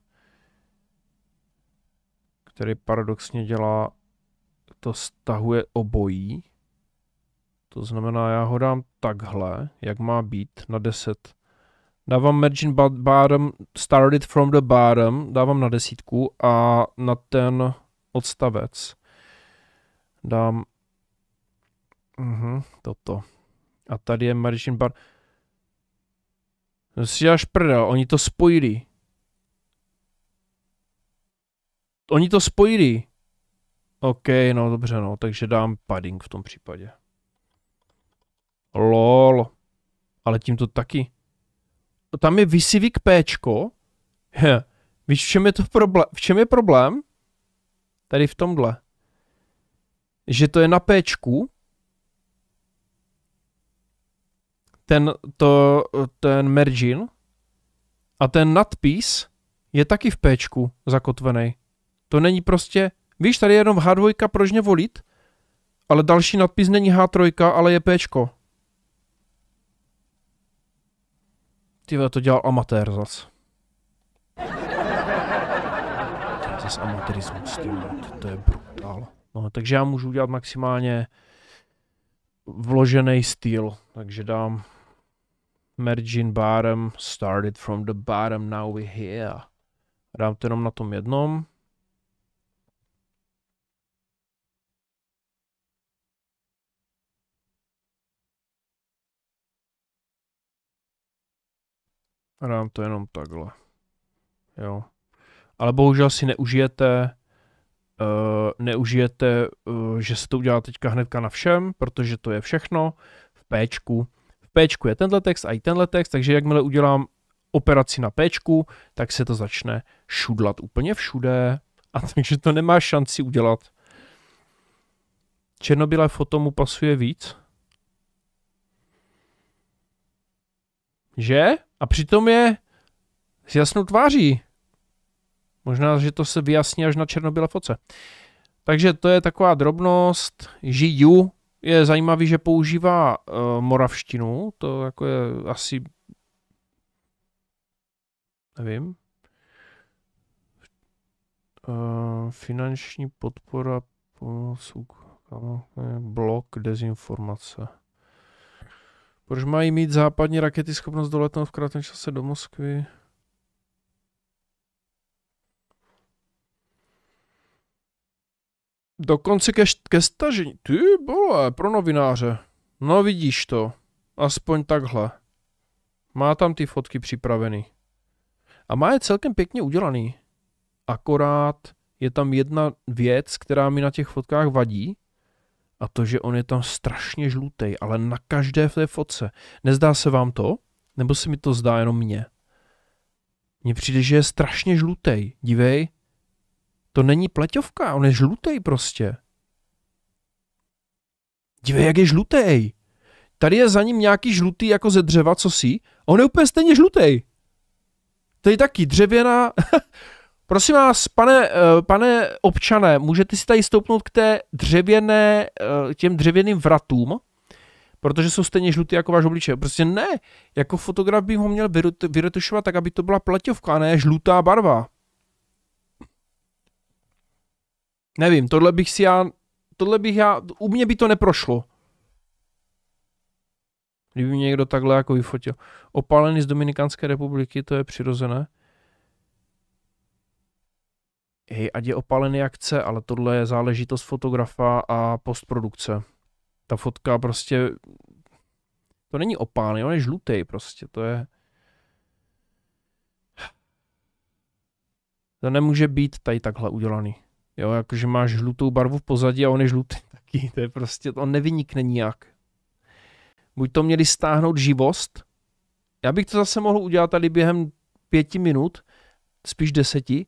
který paradoxně dělá, to stahuje obojí. To znamená, já ho dám takhle, jak má být, na 10. Dávám margin bottom, started from the bottom, dávám na desítku a na ten odstavec dám uh-huh, toto. A tady je margin bar. No si až prdel, oni to spojili. Oni to spojili. OK, no dobře, no, takže dám padding v tom případě. Lol. Ale tím to taky. No, tam je vysivik péčko. Víš, v čem je to problém? V čem je problém? Tady v tomhle. Že to je na péčku. Ten, to, ten mergin. A ten nadpis je taky v péčku zakotvený. To není prostě... Víš, tady je jenom H2 prožně volit, ale další nadpis není H3, ale je péčko. Ty to dělal amatér zas. Zas amatérismus, ty to, to je brutál. No, takže já můžu udělat maximálně vložený styl, takže dám Mergin bottom, started from the bottom, now we here. Dám to jenom na tom jednom. A dám to jenom takhle. Jo. Ale bohužel si neužijete, uh, neužijete, uh, že se to udělá teďka hnedka na všem, protože to je všechno v Pčku. V Pčku je tenhle text a i tenhle text, takže jakmile udělám operaci na Pčku, tak se to začne šudlat úplně všude. A takže to nemá šanci udělat. Černobílé foto mu pasuje víc. Že? A přitom je s jasnou tváří. Možná, že to se vyjasní až na černobílé foce. Takže to je taková drobnost. Žiju je zajímavý, že používá uh, moravštinu. To jako je asi... Nevím. Uh, finanční podpora pomoc blok dezinformace. Proč mají mít západní rakety schopnost doletnout v krátkém čase do Moskvy? Dokonce ke, ke stažení. Ty bole, pro novináře. No vidíš to. Aspoň takhle. Má tam ty fotky připraveny. A má je celkem pěkně udělaný. Akorát je tam jedna věc, která mi na těch fotkách vadí. A to, že on je tam strašně žlutý, ale na každé v té fotce. Nezdá se vám to? Nebo si mi to zdá jenom mně? Mně přijde, že je strašně žlutý. Dívej. To není pleťovka, on je žlutý prostě. Dívej, jak je žlutý. Tady je za ním nějaký žlutý jako ze dřeva, co si? On je úplně stejně žlutý. To je taky dřevěná, Prosím vás, pane, eh, pane občané, můžete si tady stoupnout k té dřevěné, eh, těm dřevěným vratům, protože jsou stejně žlutý jako váš obličej. Prostě ne, jako fotograf bych ho měl vyretušovat tak, aby to byla pleťovka, a ne žlutá barva. Nevím, tohle bych si já, tohle bych já, u mě by to neprošlo. Kdyby mě někdo takhle jako vyfotil. Opálený z Dominikánské republiky, to je přirozené hej, ať je opalený jak chce, ale tohle je záležitost fotografa a postprodukce. Ta fotka prostě, to není opálený, on je žlutý prostě, to je... To nemůže být tady takhle udělaný. Jo, jakože máš žlutou barvu v pozadí a on je žlutý taky, to je prostě, on nevynikne nijak. Buď to měli stáhnout živost, já bych to zase mohl udělat tady během pěti minut, spíš deseti,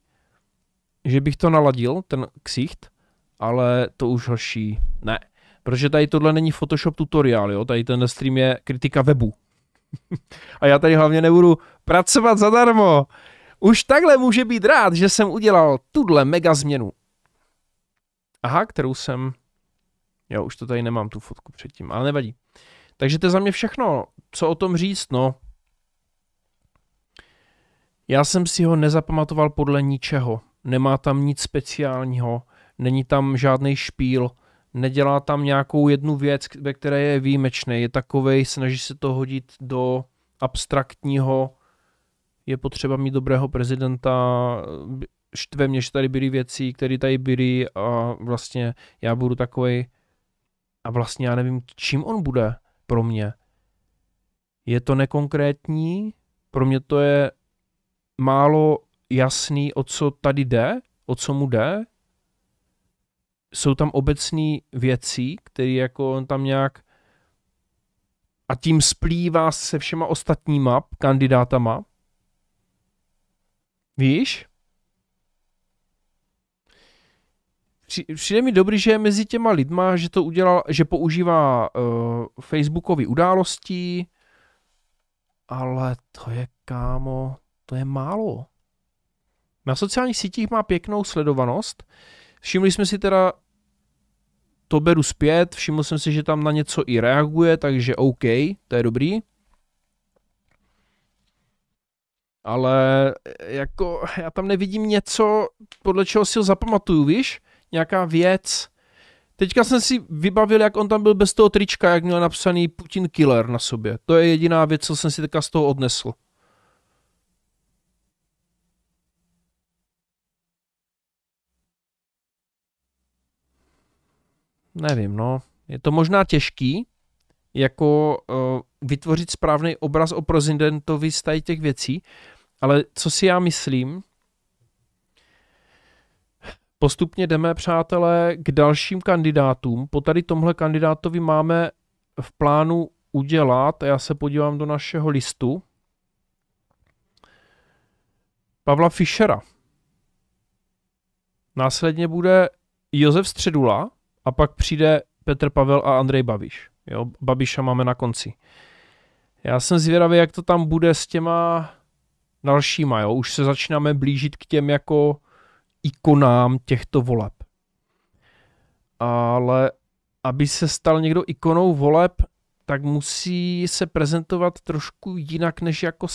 že bych to naladil, ten ksicht, ale to už horší Ne, protože tady tohle není Photoshop tutoriál, jo, tady ten stream je kritika webu. a já tady hlavně nebudu pracovat zadarmo. Už takhle může být rád, že jsem udělal tuhle mega změnu. Aha, kterou jsem... Jo, už to tady nemám tu fotku předtím, ale nevadí. Takže to je za mě všechno. Co o tom říct, no. Já jsem si ho nezapamatoval podle ničeho nemá tam nic speciálního, není tam žádný špíl, nedělá tam nějakou jednu věc, ve které je výjimečný, je takovej, snaží se to hodit do abstraktního, je potřeba mít dobrého prezidenta, štve mě, že tady byly věci, které tady byly a vlastně já budu takovej a vlastně já nevím, čím on bude pro mě. Je to nekonkrétní, pro mě to je málo jasný, o co tady jde, o co mu jde. Jsou tam obecné věci, které jako on tam nějak a tím splývá se všema ostatníma kandidátama. Víš? Přijde mi dobrý, že je mezi těma lidma, že to udělal, že používá uh, eh, Facebookové události, ale to je, kámo, to je málo. Na sociálních sítích má pěknou sledovanost. Všimli jsme si teda, to beru zpět, všiml jsem si, že tam na něco i reaguje, takže OK, to je dobrý. Ale e, jako já tam nevidím něco, podle čeho si ho zapamatuju, víš? Nějaká věc. Teďka jsem si vybavil, jak on tam byl bez toho trička, jak měl napsaný Putin Killer na sobě. To je jediná věc, co jsem si teďka z toho odnesl. nevím, no. Je to možná těžký, jako uh, vytvořit správný obraz o prezidentovi z tady těch věcí, ale co si já myslím, postupně jdeme, přátelé, k dalším kandidátům. Po tady tomhle kandidátovi máme v plánu udělat, já se podívám do našeho listu, Pavla Fischera. Následně bude Josef Středula, a pak přijde Petr Pavel a Andrej Babiš. Jo, Babiša máme na konci. Já jsem zvědavý, jak to tam bude s těma dalšíma, jo. Už se začínáme blížit k těm jako ikonám těchto voleb. Ale aby se stal někdo ikonou voleb, tak musí se prezentovat trošku jinak, než jako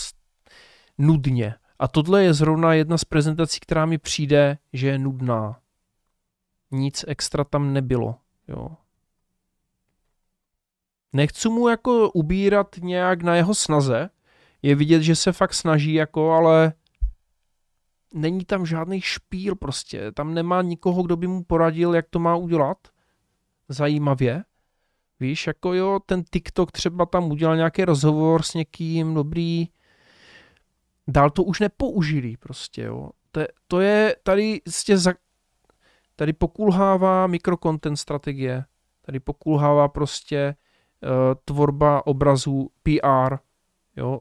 nudně. A tohle je zrovna jedna z prezentací, která mi přijde, že je nudná. Nic extra tam nebylo, jo. Nechci mu jako ubírat nějak na jeho snaze, je vidět, že se fakt snaží jako, ale není tam žádný špíl prostě, tam nemá nikoho, kdo by mu poradil, jak to má udělat, zajímavě. Víš, jako jo, ten TikTok třeba tam udělal nějaký rozhovor s někým, dobrý, dál to už nepoužili prostě, jo. To, to je tady prostě za, Tady pokulhává mikrokontent strategie, tady pokulhává prostě uh, tvorba obrazů PR, jo,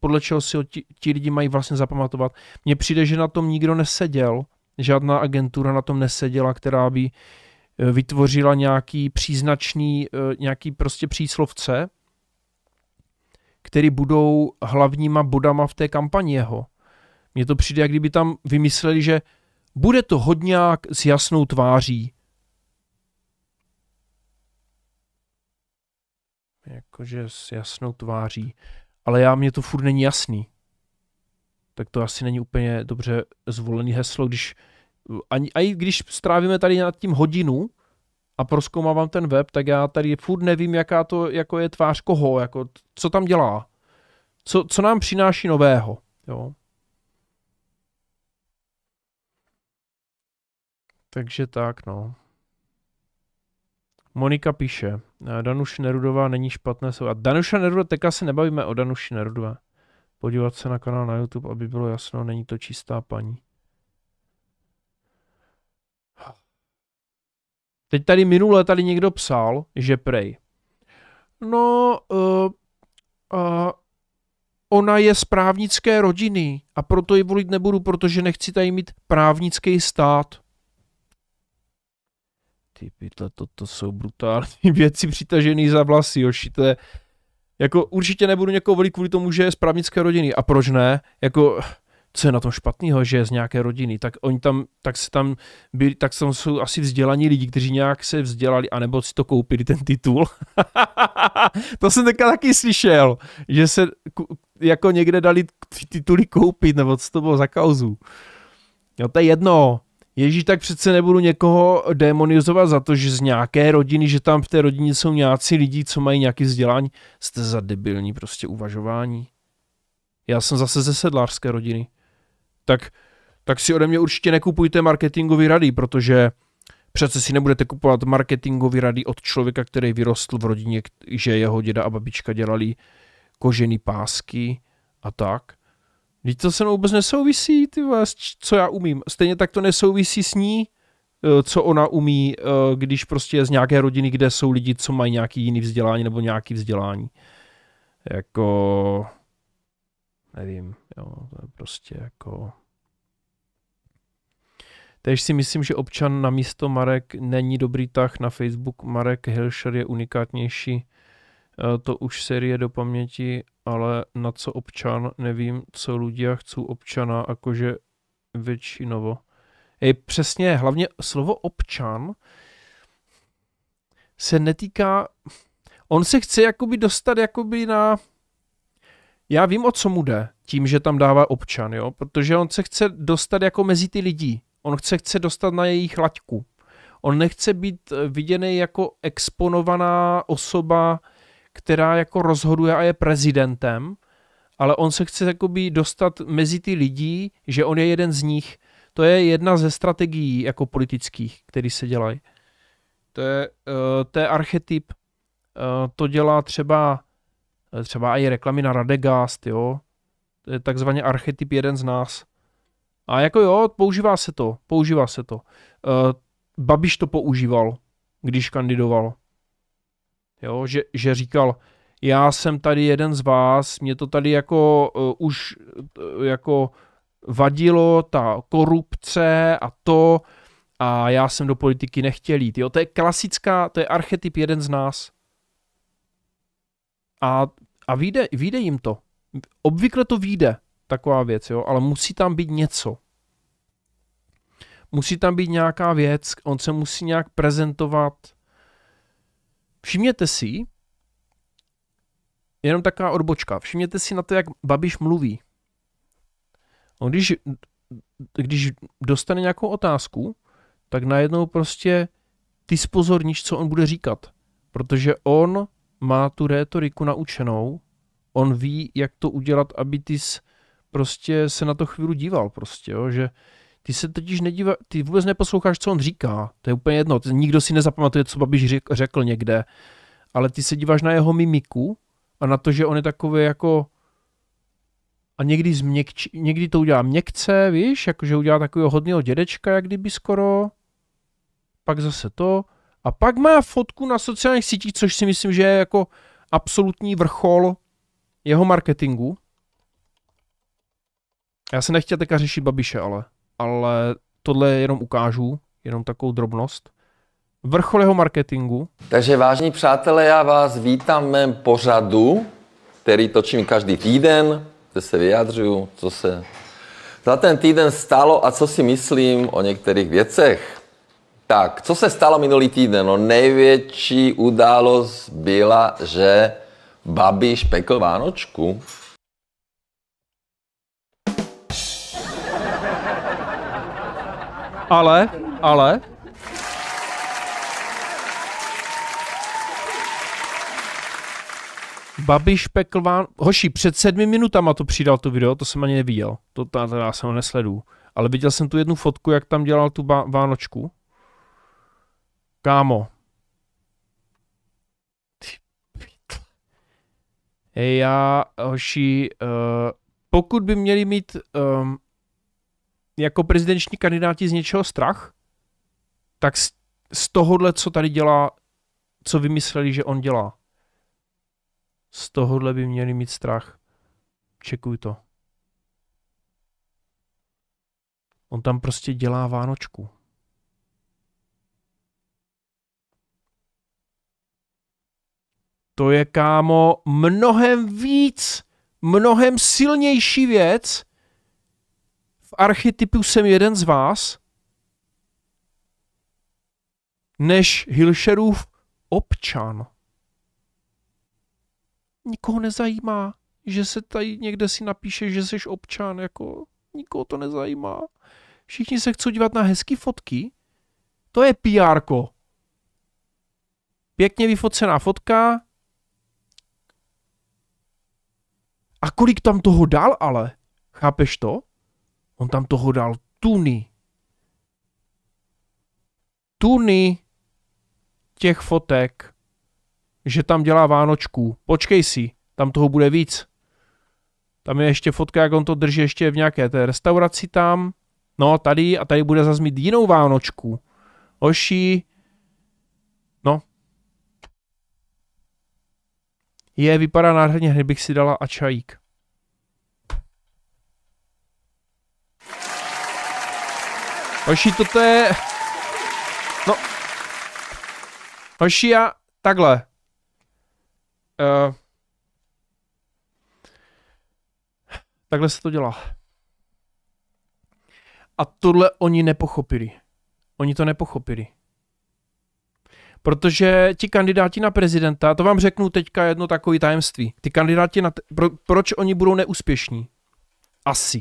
podle čeho si ho ti, ti lidi mají vlastně zapamatovat. Mně přijde, že na tom nikdo neseděl, žádná agentura na tom neseděla, která by eh, vytvořila nějaký příznačný, eh, nějaký prostě příslovce, který budou hlavníma bodama v té kampani jeho. Mně to přijde, jak kdyby tam vymysleli, že bude to hodňák s jasnou tváří. Jakože s jasnou tváří. Ale já, mě to furt není jasný. Tak to asi není úplně dobře zvolený heslo, když ani, ani když strávíme tady nad tím hodinu a proskoumávám ten web, tak já tady furt nevím, jaká to jako je tvář koho, jako, co tam dělá, co, co nám přináší nového. Jo. Takže tak, no. Monika píše, eh, Danuš Nerudová není špatné slovo. A Danuša Nerudová, teďka se nebavíme o Danuši Nerudové. Podívat se na kanál na YouTube, aby bylo jasno, není to čistá paní. Teď tady minule tady někdo psal, že prej. No, uh, uh, ona je z právnické rodiny a proto ji volit nebudu, protože nechci tady mít právnický stát ty pytle, to, to jsou brutální věci přitažený za vlasy, Joši, to je, jako určitě nebudu někoho volit kvůli tomu, že je z právnické rodiny. A proč ne? Jako, co je na tom špatného, že je z nějaké rodiny, tak oni tam, tak se tam byli, tak tam jsou asi vzdělaní lidi, kteří nějak se vzdělali, anebo si to koupili, ten titul. to jsem teďka taky slyšel, že se jako někde dali tituly koupit, nebo co to bylo za kauzu. Jo, to je jedno, Ježíš, tak přece nebudu někoho demonizovat za to, že z nějaké rodiny, že tam v té rodině jsou nějací lidi, co mají nějaký vzdělání. Jste za debilní prostě uvažování. Já jsem zase ze sedlářské rodiny. Tak, tak si ode mě určitě nekupujte marketingový rady, protože přece si nebudete kupovat marketingový rady od člověka, který vyrostl v rodině, že jeho děda a babička dělali kožený pásky a tak. Víte, to se mnou vůbec nesouvisí, ty vás, co já umím. Stejně tak to nesouvisí s ní, eh, co ona umí, eh, když prostě je z nějaké rodiny, kde jsou lidi, co mají nějaký jiný vzdělání nebo nějaký vzdělání. Jako... Nevím, jo, to je prostě jako... Tež si myslím, že občan na místo Marek není dobrý tah na Facebook. Marek Hilšer je unikátnější Eh, to už série do paměti, ale na co občan, nevím, co lidia chcou občana, jakože většinovo. Je přesně, hlavně slovo občan se netýká, on se chce jakoby dostat jakoby na, já vím, o co mu jde, tím, že tam dává občan, jo, protože on se chce dostat jako mezi ty lidi, on chce, chce dostat na jejich laťku, on nechce být eh, viděný jako exponovaná osoba, která jako rozhoduje a je prezidentem, ale on se chce jakoby dostat mezi ty lidi, že on je jeden z nich. To je jedna ze strategií jako politických, které se dělají. To je, eh, to je archetyp. Eh, to dělá třeba eh, třeba i reklamy na Radegast, jo. To je takzvaný archetyp jeden z nás. A jako jo, používá se to, používá se to. Babiš to používal, když kandidoval jo, že, že říkal, já jsem tady jeden z vás, mě to tady jako uh, už uh, jako vadilo, ta korupce a to, a já jsem do politiky nechtěl jít. Jo? To je klasická, to je archetyp jeden z nás. A, a vyjde, vyjde jim to. Obvykle to vyjde, taková věc, jo? ale musí tam být něco. Musí tam být nějaká věc, on se musí nějak prezentovat, Všimněte si, jenom taková odbočka, všimněte si na to, jak Babiš mluví. On když, když dostane nějakou otázku, tak najednou prostě ty spozorníš, co on bude říkat. Protože on má tu rétoriku naučenou, on ví, jak to udělat, aby ty prostě se na to chvíli díval prostě, jo, že ty se totiž nedíváš, ty vůbec neposloucháš, co on říká. To je úplně jedno. Nikdo si nezapamatuje, co Babiš řekl, řekl někde. Ale ty se díváš na jeho mimiku a na to, že on je takový jako a někdy, změkč, někdy to udělá měkce, víš, jakože udělá takového hodného dědečka, jak kdyby skoro, pak zase to, a pak má fotku na sociálních sítích, což si myslím, že je jako absolutní vrchol jeho marketingu. Já se nechtěl teďka řešit Babiše, ale ale tohle jenom ukážu, jenom takovou drobnost. Vrchol jeho marketingu. Takže vážní přátelé, já vás vítám v mém pořadu, který točím každý týden, kde se vyjadřuju, co se za ten týden stalo a co si myslím o některých věcech. Tak, co se stalo minulý týden? No největší událost byla, že Babiš pekl Vánočku. ale, ale, Babiš pekl vám... Hoši, před sedmi minutama to přidal to video, to jsem ani neviděl. To ta, já jsem ho nesledu. Ale viděl jsem tu jednu fotku, jak tam dělal tu ba- Vánočku. Kámo. Já, hoši, uh, pokud by měli mít um, jako prezidenční kandidáti z něčeho strach, tak z, z tohohle, co tady dělá, co vymysleli, že on dělá, z tohohle by měli mít strach. Čekuj to. On tam prostě dělá Vánočku. To je, kámo, mnohem víc, mnohem silnější věc, v archetypu jsem jeden z vás, než Hilšerův občan. Nikoho nezajímá, že se tady někde si napíše, že jsi občan, jako nikoho to nezajímá. Všichni se chcou dívat na hezké fotky. To je pr -ko. Pěkně vyfocená fotka. A kolik tam toho dal, ale? Chápeš to? On tam toho dal tuny. Tuny těch fotek, že tam dělá Vánočku. Počkej si, tam toho bude víc. Tam je ještě fotka, jak on to drží ještě v nějaké té restauraci tam. No tady a tady bude zase mít jinou Vánočku. Oši. No. Je, vypadá nádherně, hned bych si dala a čajík. Hoši, toto je... No. Hoši, já... Takhle. Uh. Takhle se to dělá. A tohle oni nepochopili. Oni to nepochopili. Protože ti kandidáti na prezidenta, to vám řeknu teďka jedno takové tajemství. Ty kandidáti na... Pro, proč oni budou neúspěšní? Asi.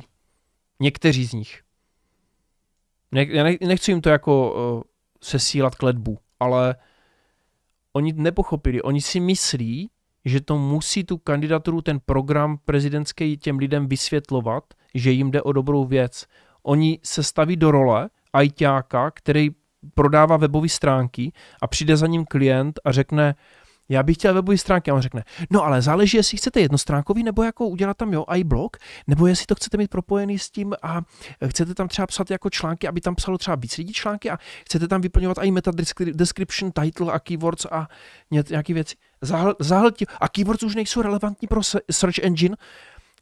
Někteří z nich. Ne, já nechci jim to jako uh, sesílat k ledbu, ale oni nepochopili, oni si myslí, že to musí tu kandidaturu, ten program prezidentský těm lidem vysvětlovat, že jim jde o dobrou věc. Oni se staví do role ajťáka, který prodává webové stránky a přijde za ním klient a řekne, já bych chtěl webové stránky. A on řekne, no ale záleží, jestli chcete jednostránkový, nebo jako udělat tam jo, i blog, nebo jestli to chcete mít propojený s tím a chcete tam třeba psát jako články, aby tam psalo třeba víc lidí články a chcete tam vyplňovat i meta description, title a keywords a nějaké věci. Zahl, zahltí, a keywords už nejsou relevantní pro search engine,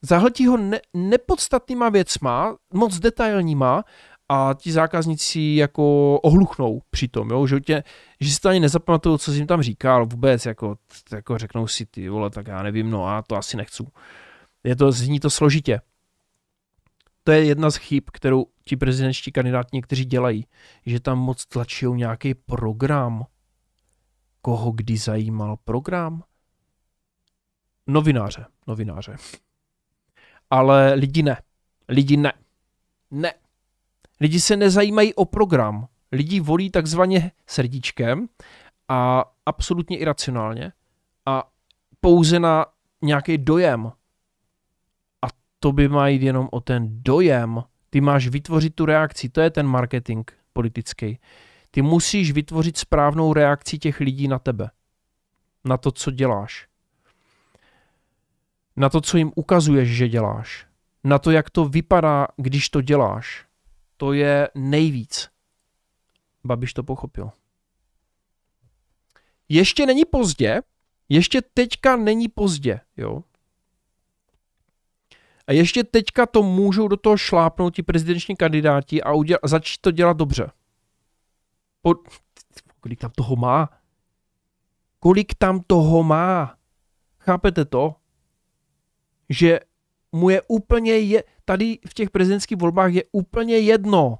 zahltí ho ne, nepodstatnýma věcma, moc detailníma a ti zákazníci jako ohluchnou při tom, jo? Že, tě, že si to ani nezapamatují, co jsi jim tam říkal vůbec, jako, jako řeknou si ty vole, tak já nevím, no a to asi nechci. Je to, zní to složitě. To je jedna z chyb, kterou ti prezidentští kandidáti někteří dělají, že tam moc tlačí nějaký program. Koho kdy zajímal program? Novináře, novináře. Ale lidi ne. Lidi ne. Ne Lidi se nezajímají o program. Lidi volí takzvaně srdíčkem a absolutně iracionálně a pouze na nějaký dojem. A to by mají jenom o ten dojem. Ty máš vytvořit tu reakci, to je ten marketing politický. Ty musíš vytvořit správnou reakci těch lidí na tebe. Na to, co děláš. Na to, co jim ukazuješ, že děláš. Na to, jak to vypadá, když to děláš to je nejvíc. Babiš to pochopil. Ještě není pozdě, ještě teďka není pozdě, jo. A ještě teďka to můžou do toho šlápnout ti prezidenční kandidáti a uděla, začít to dělat dobře. Po, kolik tam toho má? Kolik tam toho má? Chápete to? Že mu je úplně je tady v těch prezidentských volbách je úplně jedno.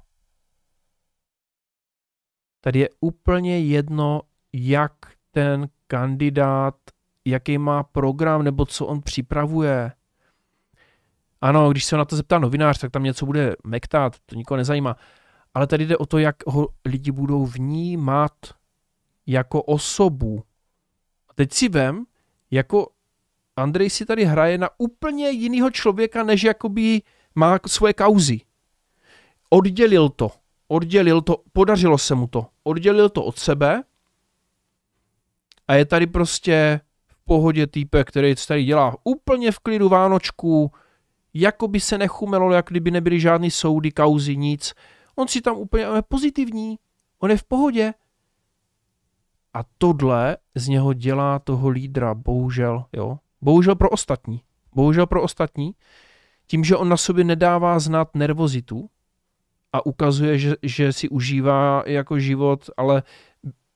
Tady je úplně jedno, jak ten kandidát, jaký má program nebo co on připravuje. Ano, když se na to zeptá novinář, tak tam něco bude mektat, to nikoho nezajímá. Ale tady jde o to, jak ho lidi budou vnímat jako osobu. A teď si vem, jako Andrej si tady hraje na úplně jinýho člověka, než jakoby má svoje kauzy. Oddělil to, oddělil to, podařilo se mu to, oddělil to od sebe a je tady prostě v pohodě týpek, který tady dělá úplně v klidu Vánočku, jako by se nechumelo, jak kdyby nebyly žádný soudy, kauzy, nic. On si tam úplně on je pozitivní, on je v pohodě. A tohle z něho dělá toho lídra, bohužel, jo. Bohužel pro ostatní. Bohužel pro ostatní tím, že on na sobě nedává znát nervozitu a ukazuje, že, že si užívá jako život, ale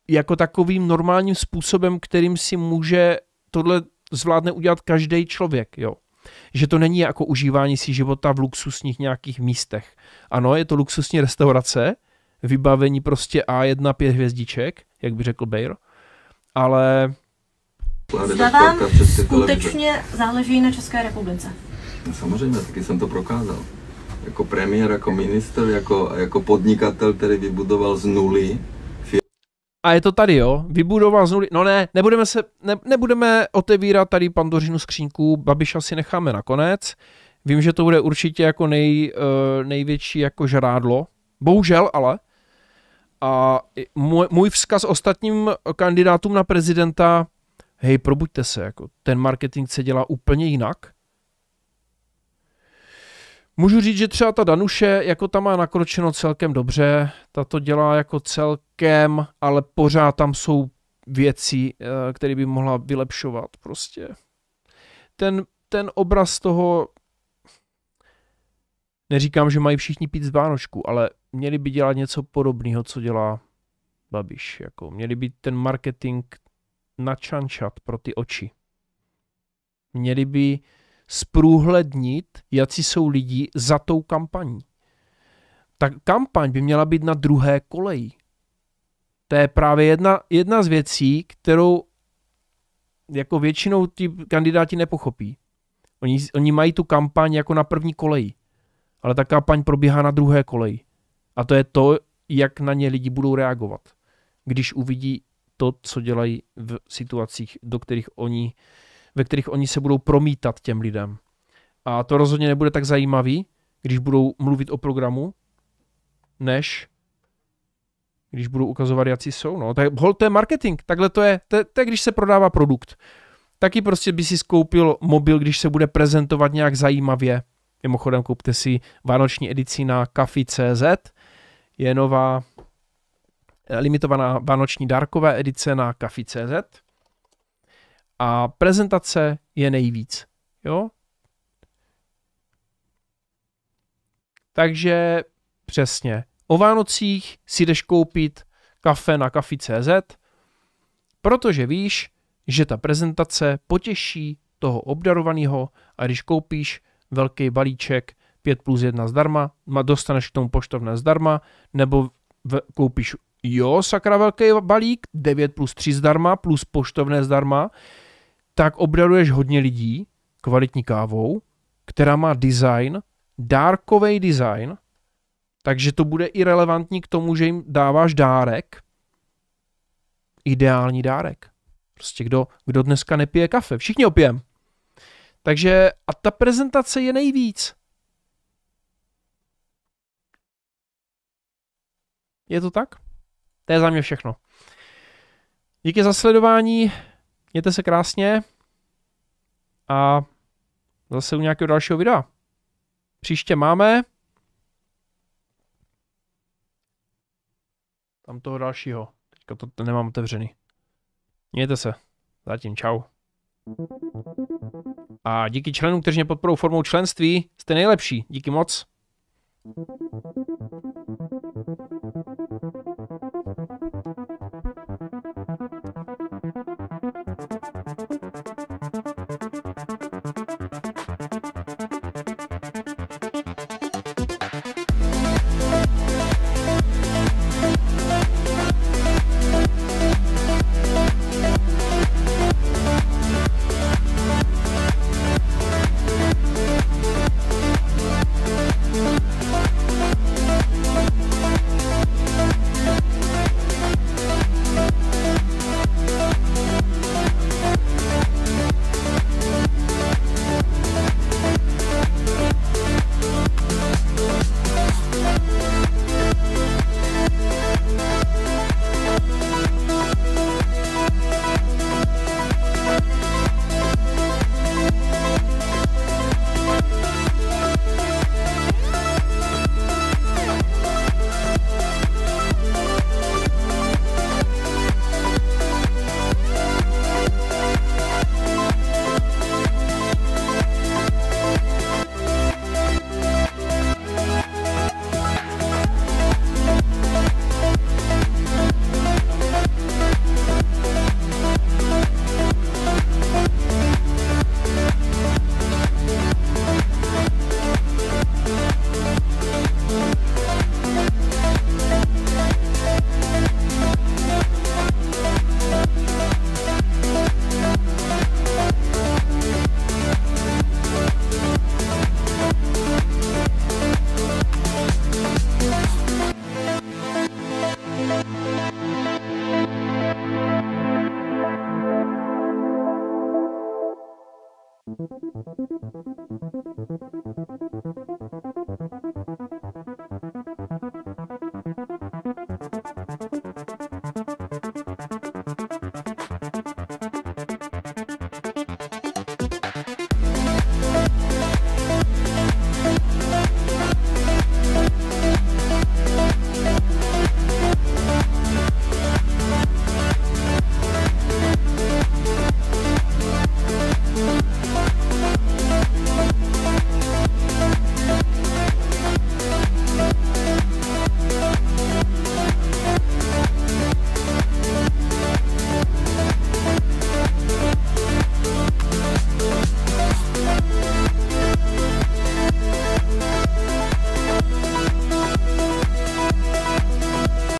jako takovým normálním způsobem, kterým si může tohle zvládne udělat každý člověk, jo. Že to není jako užívání si života v luxusních nějakých místech. Ano, je to luxusní restaurace, vybavení prostě A1 pět hvězdiček, jak by řekl Bayer, ale... Zda vám skutečně záleží na České republice? No samozřejmě, taky jsem to prokázal. Jako premiér, jako minister, jako, jako podnikatel, který vybudoval z nuly a je to tady, jo? Vybudoval z nuly. No ne, nebudeme, se, ne, nebudeme otevírat tady pandořinu skřínku, Babiš si necháme nakonec. Vím, že to bude určitě jako nej, eh, největší jako žrádlo. Bohužel ale. A můj, můj vzkaz ostatním kandidátům na prezidenta, hej, probuďte se, jako ten marketing se dělá úplně jinak. Můžu říct, že třeba ta Danuše jako tam má nakročeno celkem dobře, ta to dělá jako celkem, ale pořád tam jsou věci, eh, které by mohla vylepšovat prostě. Ten, ten obraz toho, neříkám, že mají všichni pít z Vánočku, ale měli by dělat něco podobného, co dělá Babiš. Jako měli by ten marketing načančat pro ty oči. Měli by zprůhlednit, jaký jsou lidi za tou kampaní. Tak kampaň by měla být na druhé koleji. To je právě jedna, jedna z věcí, kterou jako většinou ti kandidáti nepochopí. Oni, oni mají tu kampaň jako na první koleji, ale ta kampaň probíhá na druhé koleji. A to je to, jak na ně lidi budou reagovat, když uvidí to, co dělají v situacích, do kterých oni ve kterých oni se budou promítat těm lidem. A to rozhodně nebude tak zajímavý, když budou mluvit o programu, než když budou ukazovat, jaký jsou. No, tak hol, to je marketing, takhle to je, to, to je, když se prodává produkt. Taky prostě by si skoupil mobil, když se bude prezentovat nějak zajímavě. Mimochodem, koupte si vánoční edici na kafi.cz, je nová eh, limitovaná vánoční dárková edice na kafi.cz a prezentace je nejvíc. Jo? Takže přesně. O Vánocích si jdeš koupit kafe na kafi.cz, protože víš, že ta prezentace potěší toho obdarovaného a když koupíš velký balíček 5 plus 1 zdarma, dostaneš k tomu poštovné zdarma, nebo v, koupíš jo, sakra velký balík, 9 plus 3 zdarma, plus poštovné zdarma, tak obdaruješ hodně lidí kvalitní kávou, která má design, dárkový design, takže to bude i relevantní k tomu, že jim dáváš dárek, ideální dárek. Prostě kdo, kdo dneska nepije kafe, všichni opijem. Takže a ta prezentace je nejvíc. Je to tak? To je za mě všechno. Díky za sledování. Mějte se krásně a zase u nějakého dalšího videa. Příště máme tam toho dalšího. Teďka to nemám otevřený. Mějte se. Zatím čau. A díky členům, kteří mě podporují formou členství, jste nejlepší. Díky moc.